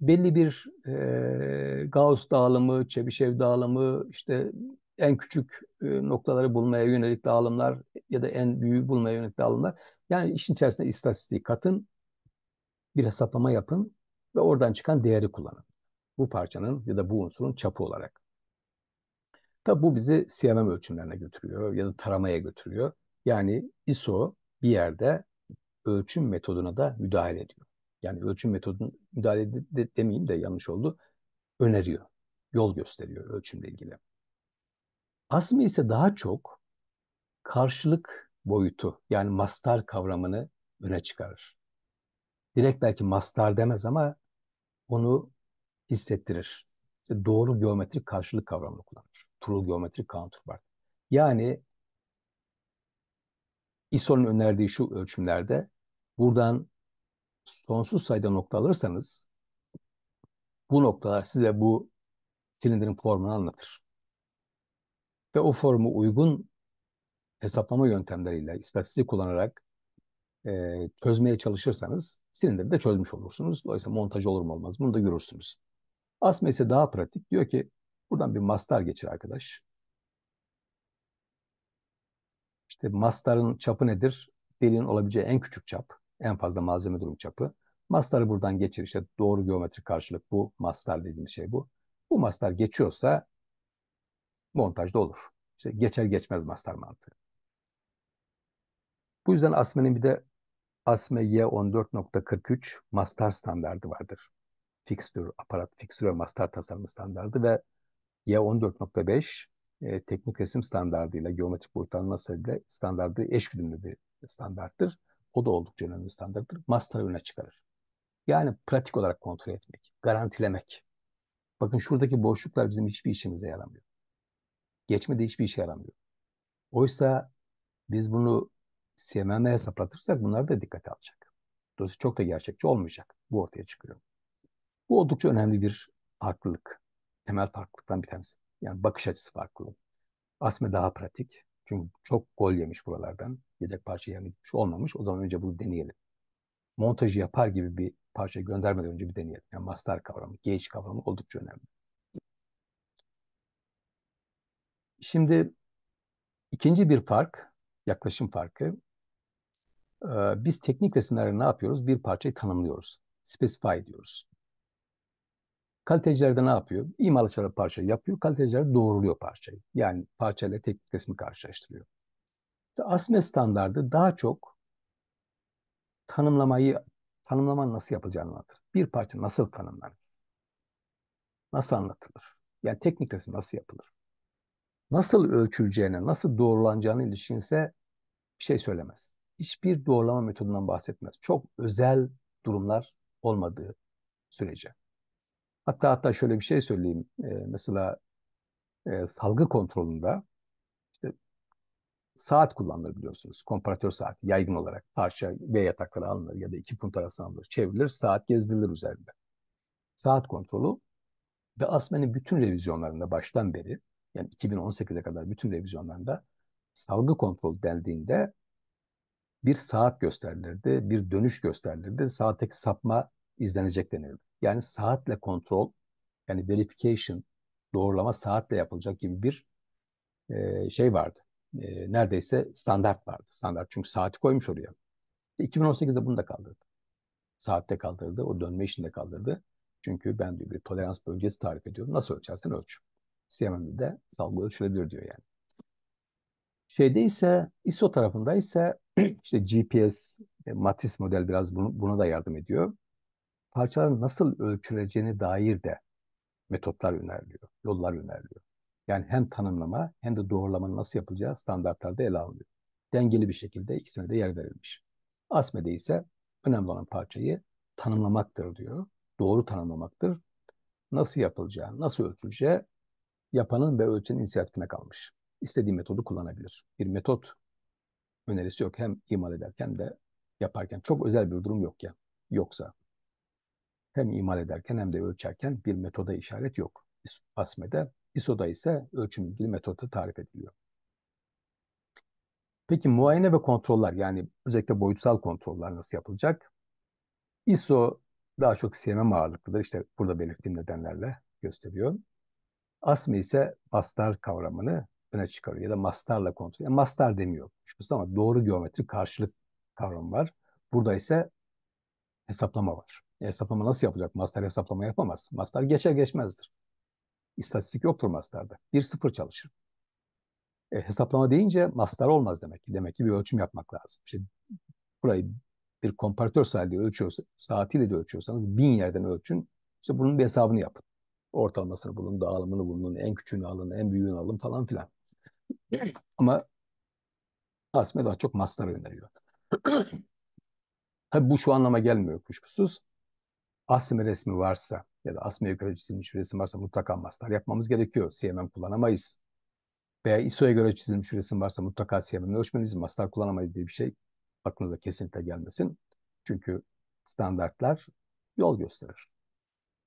Belli bir e, Gauss dağılımı, Çebişev dağılımı, işte en küçük e, noktaları bulmaya yönelik dağılımlar ya da en büyüğü bulmaya yönelik dağılımlar. Yani işin içerisinde istatistik katın, bir hesaplama yapın ve oradan çıkan değeri kullanın. Bu parçanın ya da bu unsurun çapı olarak. Tabi bu bizi CMM ölçümlerine götürüyor ya da taramaya götürüyor. Yani ISO bir yerde ölçüm metoduna da müdahale ediyor. Yani ölçüm metodunu müdahale de, de, demeyeyim de yanlış oldu. Öneriyor. Yol gösteriyor ölçümle ilgili. ASMI ise daha çok karşılık boyutu yani mastar kavramını öne çıkarır. Direkt belki mastar demez ama onu hissettirir. İşte doğru geometrik karşılık kavramını kullanır. True geometrik counterpart. Yani İSO'nun önerdiği şu ölçümlerde buradan sonsuz sayıda nokta alırsanız bu noktalar size bu silindirin formunu anlatır. Ve o formu uygun hesaplama yöntemleriyle, istatistik kullanarak e, çözmeye çalışırsanız silindiri de çözmüş olursunuz. Dolayısıyla montaj olur mu olmaz bunu da görürsünüz. Asma ise daha pratik. Diyor ki buradan bir mastar geçir arkadaş. İşte mastarın çapı nedir? Deliğin olabileceği en küçük çap, en fazla malzeme durum çapı. Mastarı buradan geçir. İşte doğru geometrik karşılık bu. Mastar dediğimiz şey bu. Bu mastar geçiyorsa montajda olur. İşte geçer geçmez mastar mantığı. Bu yüzden Asme'nin bir de Asme Y14.43 mastar standardı vardır. Fixtür, aparat, fixtür ve mastar tasarımı standardı ve Y14.5 e, teknik resim standartıyla, geometrik boyutlanması bile standartı eş bir standarttır. O da oldukça önemli bir standarttır. Master öne çıkarır. Yani pratik olarak kontrol etmek, garantilemek. Bakın şuradaki boşluklar bizim hiçbir işimize yaramıyor. Geçmede hiçbir işe yaramıyor. Oysa biz bunu CMM'e hesaplatırsak bunlar da dikkate alacak. Dolayısıyla çok da gerçekçi olmayacak. Bu ortaya çıkıyor. Bu oldukça önemli bir farklılık. Temel farklılıktan bir tanesi. Yani bakış açısı farklı. Asme daha pratik. Çünkü çok gol yemiş buralardan. Yedek parça yani gitmiş olmamış. O zaman önce bunu deneyelim. Montajı yapar gibi bir parça göndermeden önce bir deneyelim. Yani master kavramı, gauge kavramı oldukça önemli. Şimdi ikinci bir fark, yaklaşım farkı. Ee, biz teknik resimlerde ne yapıyoruz? Bir parçayı tanımlıyoruz. Specify diyoruz. Kaliteciler de ne yapıyor? İmalatçılar parçayı yapıyor, kaliteciler doğruluyor parçayı. Yani parçayla teknik resmi karşılaştırıyor. İşte ASME standardı daha çok tanımlamayı, tanımlamanın nasıl yapılacağını anlatır. Bir parça nasıl tanımlanır? Nasıl anlatılır? Yani teknik resim nasıl yapılır? Nasıl ölçüleceğine, nasıl doğrulanacağına ilişkinse bir şey söylemez. Hiçbir doğrulama metodundan bahsetmez. Çok özel durumlar olmadığı sürece. Hatta hatta şöyle bir şey söyleyeyim. E, mesela e, salgı kontrolünde işte saat kullanılır biliyorsunuz. Komparatör saat yaygın olarak parça ve yatakları alınır ya da iki punt arasına alınır, çevrilir, saat gezdirilir üzerinde. Saat kontrolü ve ASME'nin bütün revizyonlarında baştan beri yani 2018'e kadar bütün revizyonlarında salgı kontrol dendiğinde bir saat gösterilirdi, bir dönüş gösterilirdi. Saatteki sapma izlenecek denildi. Yani saatle kontrol, yani verification, doğrulama saatle yapılacak gibi bir e, şey vardı. E, neredeyse standart vardı. Standart çünkü saati koymuş oraya. 2018'de e, bunu da kaldırdı. Saatte kaldırdı, o dönme işinde kaldırdı. Çünkü ben diyor bir tolerans bölgesi tarif ediyorum. Nasıl ölçersen ölç. CMM'de de salgı ölçülebilir diyor yani. Şeyde ise ISO tarafında ise işte GPS, e, MATIS model biraz bunu, buna da yardım ediyor parçaların nasıl ölçüleceğine dair de metotlar öneriliyor, yollar öneriliyor. Yani hem tanımlama hem de doğrulamanın nasıl yapılacağı standartlarda ele alınıyor. Dengeli bir şekilde ikisine de yer verilmiş. Asmede ise önemli olan parçayı tanımlamaktır diyor. Doğru tanımlamaktır. Nasıl yapılacağı, nasıl ölçüleceği yapanın ve ölçenin inisiyatifine kalmış. İstediği metodu kullanabilir. Bir metot önerisi yok. Hem imal ederken de yaparken. Çok özel bir durum yok ya. Yoksa hem imal ederken hem de ölçerken bir metoda işaret yok. ASME'de, ISO'da ise ölçüm ilgili metoda tarif ediliyor. Peki muayene ve kontroller yani özellikle boyutsal kontroller nasıl yapılacak? ISO daha çok CMM ağırlıklıdır. İşte burada belirttiğim nedenlerle gösteriyor. ASME ise mastar kavramını öne çıkarıyor ya da mastarla kontrol. Yani mastar demiyor şu ama doğru geometri karşılık kavramı var. Burada ise hesaplama var hesaplama nasıl yapacak? Master hesaplama yapamaz. Master geçer geçmezdir. İstatistik yoktur masterda. Bir sıfır çalışır. E, hesaplama deyince master olmaz demek ki. Demek ki bir ölçüm yapmak lazım. İşte burayı bir komparatör saatiyle ölçüyorsa, saatiyle de ölçüyorsanız bin yerden ölçün. İşte bunun bir hesabını yapın. Ortalamasını bulun, dağılımını bulun, en küçüğünü alın, en büyüğünü alın falan filan. Ama Asme daha çok master'a öneriyor. Tabi bu şu anlama gelmiyor kuşkusuz. Asme resmi varsa ya da Asme göre çizilmiş resim varsa mutlaka mastar yapmamız gerekiyor. CMM kullanamayız. Veya ISO'ya göre çizilmiş bir resim varsa mutlaka CMM'le ölçmeliyiz. Mastar kullanamayız diye bir şey aklınıza kesinlikle gelmesin. Çünkü standartlar yol gösterir.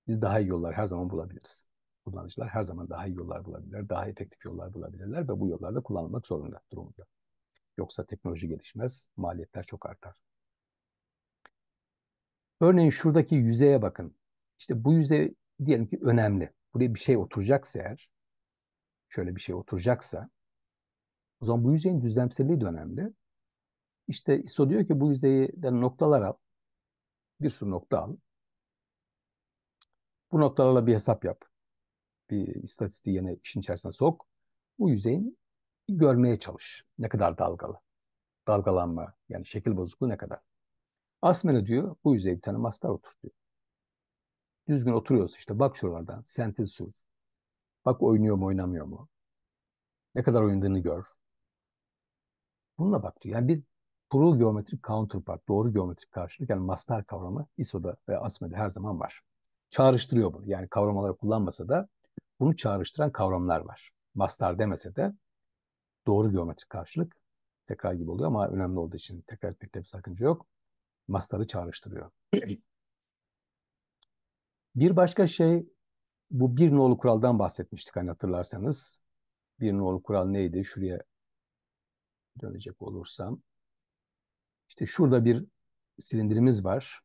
Biz daha iyi yollar her zaman bulabiliriz. Kullanıcılar her zaman daha iyi yollar bulabilirler, daha efektif yollar bulabilirler ve bu yollarda kullanmak zorunda durumunda. Yoksa teknoloji gelişmez, maliyetler çok artar. Örneğin şuradaki yüzeye bakın. İşte bu yüzey diyelim ki önemli. Buraya bir şey oturacaksa eğer, şöyle bir şey oturacaksa, o zaman bu yüzeyin düzlemselliği de önemli. İşte ISO diyor ki bu yüzeyden noktalar al. Bir sürü nokta al. Bu noktalarla bir hesap yap. Bir istatistiği yine işin içerisine sok. Bu yüzeyin görmeye çalış. Ne kadar dalgalı. Dalgalanma yani şekil bozukluğu ne kadar. Asmen'e diyor bu yüzeye bir tane mastar otur diyor. Düzgün oturuyorsa işte bak şuralardan sentez sür. Bak oynuyor mu oynamıyor mu? Ne kadar oynadığını gör. Bununla bak diyor. Yani bir true geometrik counterpart, doğru geometrik karşılık yani mastar kavramı ISO'da ve ASME'de her zaman var. Çağrıştırıyor bunu. Yani kavram olarak kullanmasa da bunu çağrıştıran kavramlar var. Mastar demese de doğru geometrik karşılık tekrar gibi oluyor ama önemli olduğu için tekrar etmekte bir sakınca yok masları çağrıştırıyor. bir başka şey bu bir nolu kuraldan bahsetmiştik hani hatırlarsanız. Bir nolu kural neydi? Şuraya dönecek olursam. İşte şurada bir silindirimiz var.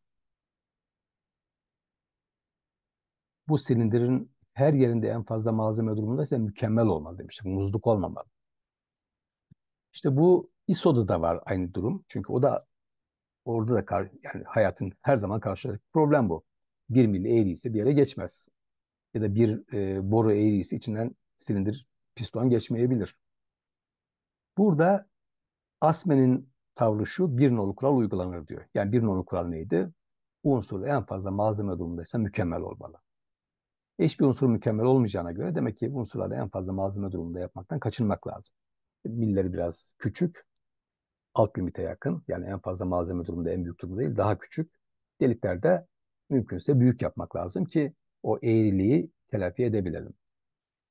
Bu silindirin her yerinde en fazla malzeme durumunda ise mükemmel olmalı demiştik. Muzluk olmamalı. İşte bu ISO'da da var aynı durum. Çünkü o da Orada da kar, yani hayatın her zaman karşılaştığı problem bu. Bir mil eğriyse bir yere geçmez. Ya da bir e, boru eğriyse içinden silindir piston geçmeyebilir. Burada Asmen'in tavrı şu bir nolu kural uygulanır diyor. Yani bir nolu kural neydi? Unsur en fazla malzeme durumundaysa mükemmel olmalı. Hiçbir unsur mükemmel olmayacağına göre demek ki unsurları en fazla malzeme durumunda yapmaktan kaçınmak lazım. Milleri biraz küçük, alt limite yakın. Yani en fazla malzeme durumunda en büyük durumda değil. Daha küçük deliklerde mümkünse büyük yapmak lazım ki o eğriliği telafi edebilelim.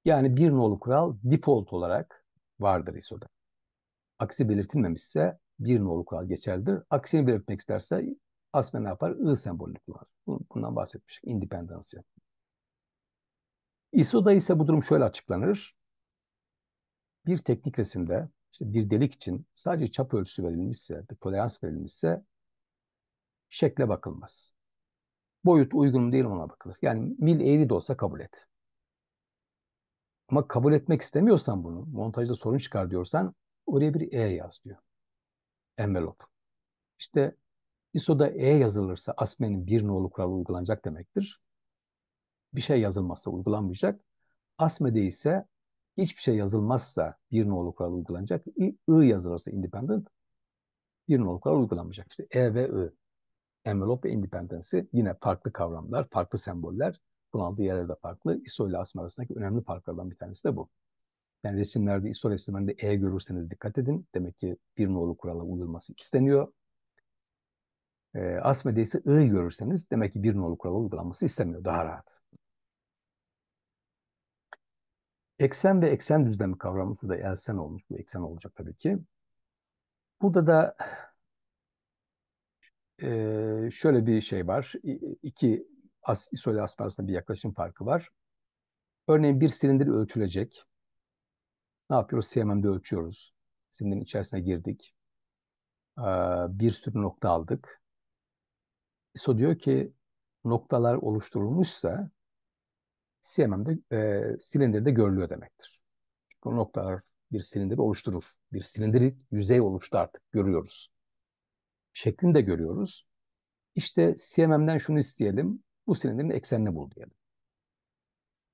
Yani bir nolu kural default olarak vardır ISO'da. Aksi belirtilmemişse bir nolu kural geçerlidir. Aksini belirtmek isterse ASME ne yapar? I sembolünü kullanır. Bundan bahsetmiştik. Independency. ISO'da ise bu durum şöyle açıklanır. Bir teknik resimde işte bir delik için sadece çap ölçüsü verilmişse, bir tolerans verilmişse şekle bakılmaz. Boyut uygun değil ona bakılır. Yani mil eğri de olsa kabul et. Ama kabul etmek istemiyorsan bunu, montajda sorun çıkar diyorsan oraya bir E yaz diyor. Envelop. İşte ISO'da E yazılırsa ASME'nin bir nolu kuralı uygulanacak demektir. Bir şey yazılmazsa uygulanmayacak. ASME'de ise hiçbir şey yazılmazsa bir nolu kural uygulanacak. I, I yazılırsa independent bir nolu kural uygulanmayacak. İşte E ve Ö. Envelope ve independence yine farklı kavramlar, farklı semboller. Bunun aldığı yerler de farklı. ISO ile ASM arasındaki önemli farklardan bir tanesi de bu. Yani resimlerde, ISO resimlerinde E görürseniz dikkat edin. Demek ki bir nolu kurala uyulması isteniyor. E, ee, ASM'de ise I görürseniz demek ki bir nolu kurala uygulanması istemiyor. Daha rahat. Eksen ve eksen düzlemi kavramı burada elsen olmuş. Bu eksen olacak tabii ki. Burada da e, şöyle bir şey var. İki as, isole asp arasında bir yaklaşım farkı var. Örneğin bir silindir ölçülecek. Ne yapıyoruz? CMM'de ölçüyoruz. Silindirin içerisine girdik. Ee, bir sürü nokta aldık. ISO diyor ki noktalar oluşturulmuşsa CMM'de e, silindirde görülüyor demektir. Çünkü o noktalar bir silindiri oluşturur. Bir silindirik yüzey oluştu artık görüyoruz. Şeklinde görüyoruz. İşte CMM'den şunu isteyelim. Bu silindirin eksenini bul diyelim.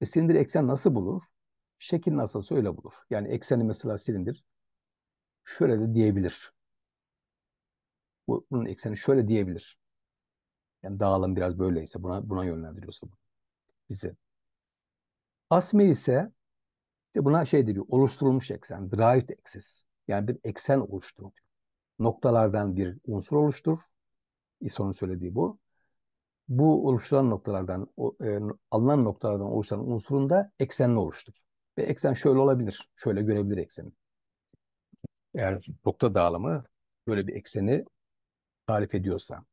E, silindir eksen nasıl bulur? Şekil nasılsa öyle bulur. Yani ekseni mesela silindir şöyle de diyebilir. Bu, bunun ekseni şöyle diyebilir. Yani dağılım biraz böyleyse buna buna yönlendiriyorsa bu bizi. Asme ise işte buna şey diyor, oluşturulmuş eksen, derived axis. Yani bir eksen oluşturur. Noktalardan bir unsur oluştur. İsa'nın söylediği bu. Bu oluşturan noktalardan, o, e, alınan noktalardan oluşan unsurun da eksenini oluştur. Ve eksen şöyle olabilir. Şöyle görebilir ekseni. Eğer nokta dağılımı böyle bir ekseni tarif ediyorsa.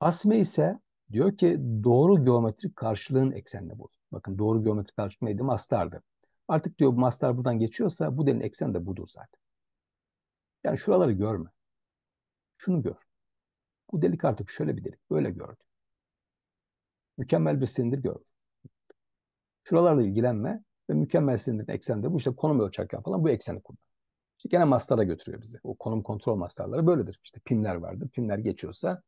Asme ise diyor ki doğru geometrik karşılığın eksenini bul. Bakın doğru geometrik karşılığı neydi? Mastardı. Artık diyor bu mastar buradan geçiyorsa bu delin eksen de budur zaten. Yani şuraları görme. Şunu gör. Bu delik artık şöyle bir delik. Böyle gördü. Mükemmel bir silindir gör. Şuralarla ilgilenme ve mükemmel silindirin ekseninde bu işte konum ölçerken falan bu ekseni kullan. İşte gene mastara götürüyor bizi. O konum kontrol mastarları böyledir. İşte pimler vardır. Pimler geçiyorsa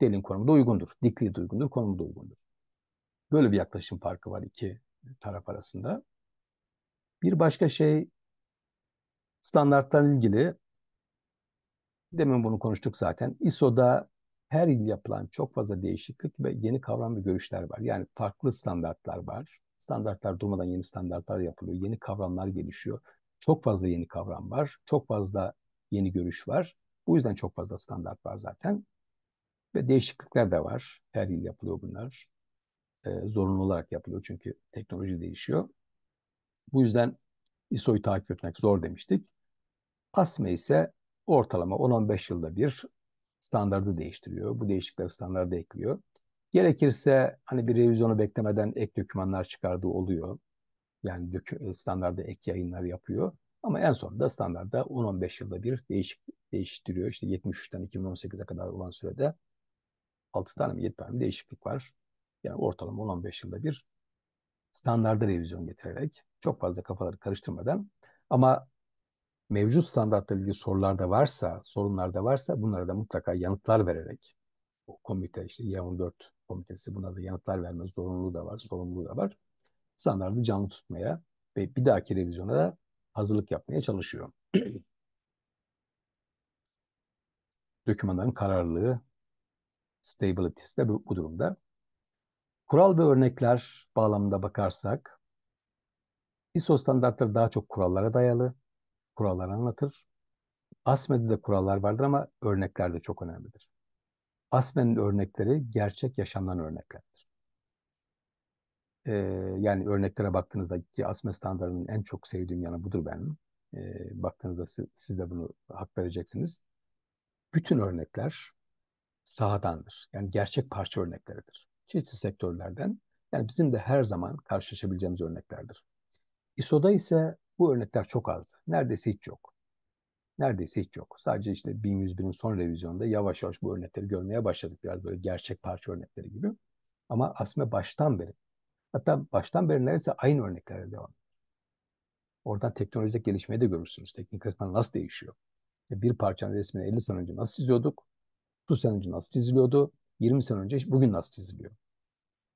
delin konumu da uygundur. Dikliği de uygundur, konumu da uygundur. Böyle bir yaklaşım farkı var iki taraf arasında. Bir başka şey standartlarla ilgili demin bunu konuştuk zaten. ISO'da her yıl yapılan çok fazla değişiklik ve yeni kavram ve görüşler var. Yani farklı standartlar var. Standartlar durmadan yeni standartlar yapılıyor. Yeni kavramlar gelişiyor. Çok fazla yeni kavram var. Çok fazla yeni görüş var. Bu yüzden çok fazla standart var zaten. Ve değişiklikler de var. Her yıl yapılıyor bunlar e, zorunlu olarak yapılıyor çünkü teknoloji değişiyor. Bu yüzden ISO'yu takip etmek zor demiştik. ASME ise ortalama 10-15 yılda bir standardı değiştiriyor. Bu değişiklikler standarda ekliyor. Gerekirse hani bir revizyonu beklemeden ek dokümanlar çıkardığı oluyor. Yani e, standarda ek yayınlar yapıyor. Ama en sonunda standarda 10-15 yılda bir değişik, değiştiriyor. İşte 73'ten 2018'e kadar olan sürede 6 tane mi 7 tane mi değişiklik var yani ortalama 10-15 yılda bir standarda revizyon getirerek çok fazla kafaları karıştırmadan ama mevcut standartla ilgili sorular da varsa, sorunlar da varsa bunlara da mutlaka yanıtlar vererek o komite işte Y14 komitesi buna da yanıtlar verme zorunluluğu da var, sorumluluğu da var. Standartı canlı tutmaya ve bir dahaki revizyona da hazırlık yapmaya çalışıyor. Dokümanların kararlılığı, stability'si de bu, bu durumda. Kural ve örnekler bağlamında bakarsak, ISO standartları daha çok kurallara dayalı, kuralları anlatır. ASME'de de kurallar vardır ama örnekler de çok önemlidir. ASME'nin örnekleri gerçek yaşamdan örneklerdir. Ee, yani örneklere baktığınızda ki ASME standartının en çok sevdiğim yanı budur benim. Ee, baktığınızda siz, siz de bunu hak vereceksiniz. Bütün örnekler sahadandır. Yani gerçek parça örnekleridir çeşitli sektörlerden. Yani bizim de her zaman karşılaşabileceğimiz örneklerdir. ISO'da ise bu örnekler çok azdı. Neredeyse hiç yok. Neredeyse hiç yok. Sadece işte 1101'in son revizyonunda yavaş yavaş bu örnekleri görmeye başladık. Biraz böyle gerçek parça örnekleri gibi. Ama aslında baştan beri, hatta baştan beri neredeyse aynı örneklerle devam ediyor. Oradan teknolojide gelişmeyi de görürsünüz. Teknik resmen nasıl değişiyor? E, bir parçanın resmini 50 sene önce nasıl çiziyorduk? 30 sene önce nasıl çiziliyordu? 20 sene önce bugün nasıl çiziliyor?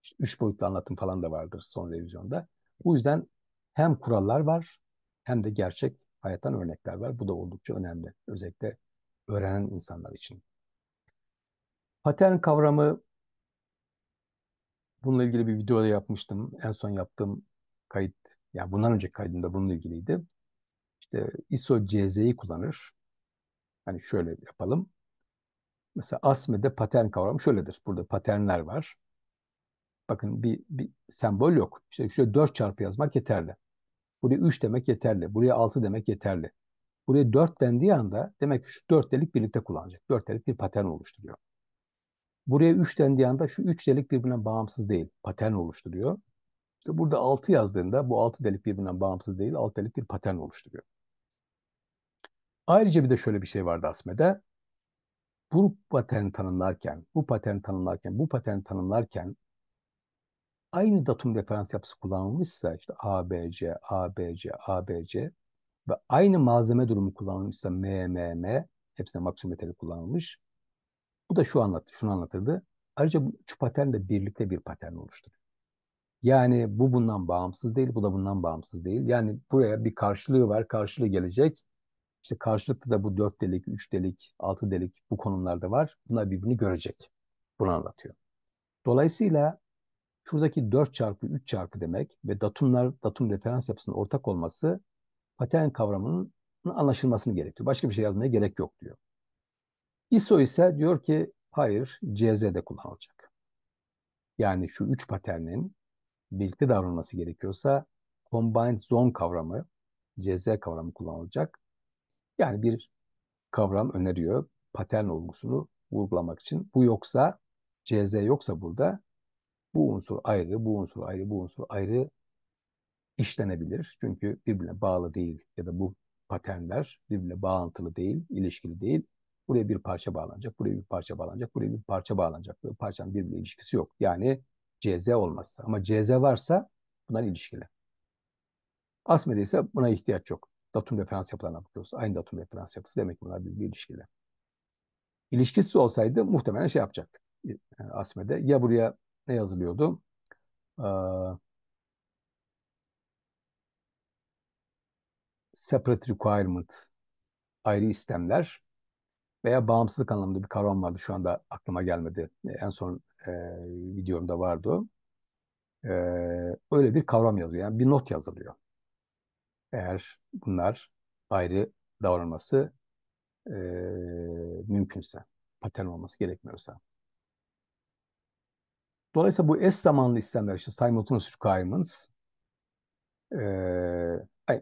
İşte üç boyutlu anlatım falan da vardır son revizyonda. Bu yüzden hem kurallar var hem de gerçek hayattan örnekler var. Bu da oldukça önemli. Özellikle öğrenen insanlar için. Patern kavramı bununla ilgili bir video da yapmıştım. En son yaptığım kayıt, yani bundan önceki kaydımda bununla ilgiliydi. İşte ISO CZ'yi kullanır. Hani şöyle yapalım. Mesela ASME'de patern kavramı şöyledir. Burada paternler var. Bakın bir, bir sembol yok. İşte şöyle 4 çarpı yazmak yeterli. Buraya 3 demek yeterli. Buraya 6 demek yeterli. Buraya 4 dendiği anda demek ki şu 4 delik birlikte kullanacak. 4 delik bir patern oluşturuyor. Buraya 3 dendiği anda şu 3 delik birbirinden bağımsız değil. Patern oluşturuyor. İşte burada 6 yazdığında bu 6 delik birbirinden bağımsız değil. 6 delik bir patern oluşturuyor. Ayrıca bir de şöyle bir şey vardı Asme'de. Bu paterni tanımlarken, bu paterni tanımlarken, bu paterni tanımlarken aynı datum referans yapısı kullanılmışsa işte ABC, ABC, ABC ve aynı malzeme durumu kullanılmışsa MMM hepsinde maksimum metali kullanılmış. Bu da şu anlat, şunu anlatırdı. Ayrıca bu patern de birlikte bir patern oluşturuyor. Yani bu bundan bağımsız değil, bu da bundan bağımsız değil. Yani buraya bir karşılığı var, karşılığı gelecek. İşte karşılıklı da bu dört delik, üç delik, altı delik bu konumlarda var. Bunlar birbirini görecek. Bunu anlatıyor. Dolayısıyla Şuradaki 4 çarpı 3 çarpı demek ve datumlar, datum referans yapısının ortak olması patern kavramının anlaşılmasını gerektiriyor. Başka bir şey yazmaya gerek yok diyor. ISO ise diyor ki hayır CZ'de kullanılacak. Yani şu üç paternin birlikte davranması gerekiyorsa combined zone kavramı, CZ kavramı kullanılacak. Yani bir kavram öneriyor patern olgusunu vurgulamak için. Bu yoksa, CZ yoksa burada bu unsur ayrı, bu unsur ayrı, bu unsur ayrı işlenebilir. Çünkü birbirine bağlı değil ya da bu paternler birbirine bağlantılı değil, ilişkili değil. Buraya bir parça bağlanacak, buraya bir parça bağlanacak, buraya bir parça bağlanacak. Bu parçanın birbirine ilişkisi yok. Yani CZ olmazsa. Ama CZ varsa bunlar ilişkili. Asmede ise buna ihtiyaç yok. Datum referans yapılarına bakıyoruz. Aynı datum referans yapısı demek bunlar birbirine ilişkili. İlişkisiz olsaydı muhtemelen şey yapacaktık. Ee, Asmede ya buraya ne yazılıyordu? Ee, separate requirement ayrı istemler veya bağımsızlık anlamında bir kavram vardı. Şu anda aklıma gelmedi. Ee, en son e, videomda vardı. E, öyle bir kavram yazıyor. Yani bir not yazılıyor. Eğer bunlar ayrı davranması e, mümkünse, patern olması gerekmiyorsa. Dolayısıyla bu eş zamanlı istemler işte simultaneous requirements e,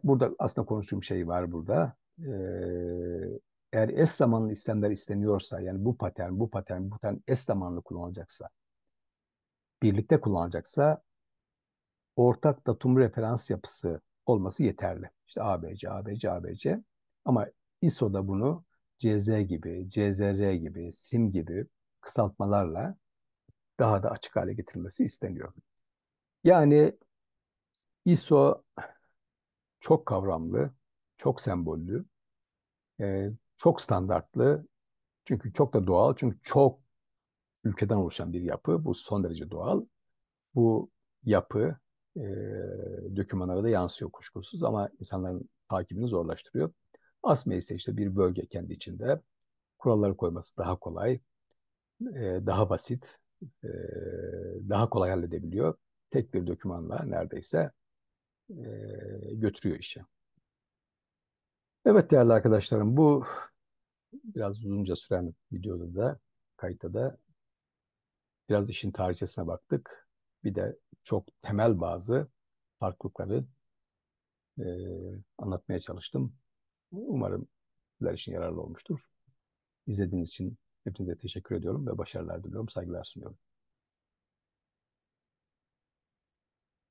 burada aslında konuştuğum şey var burada. E, eğer eş zamanlı istemler isteniyorsa yani bu patern, bu patern, bu patern eş zamanlı kullanılacaksa birlikte kullanılacaksa ortak datum referans yapısı olması yeterli. İşte ABC, ABC, ABC. Ama ISO da bunu CZ gibi, CZR gibi, SIM gibi kısaltmalarla daha da açık hale getirilmesi isteniyor. Yani ISO çok kavramlı, çok sembollü, e, çok standartlı çünkü çok da doğal çünkü çok ülkeden oluşan bir yapı. Bu son derece doğal. Bu yapı e, dokümanlara da yansıyor kuşkusuz ama insanların takibini zorlaştırıyor. ASME ise işte bir bölge kendi içinde. Kuralları koyması daha kolay, e, daha basit, daha kolay halledebiliyor. Tek bir dokümanla neredeyse götürüyor işi. Evet değerli arkadaşlarım bu biraz uzunca süren videoda da kayıtta da biraz işin tarihçesine baktık. Bir de çok temel bazı farklılıkları e, anlatmaya çalıştım. Umarım sizler için yararlı olmuştur. İzlediğiniz için Hepinize teşekkür ediyorum ve başarılar diliyorum, saygılar sunuyorum.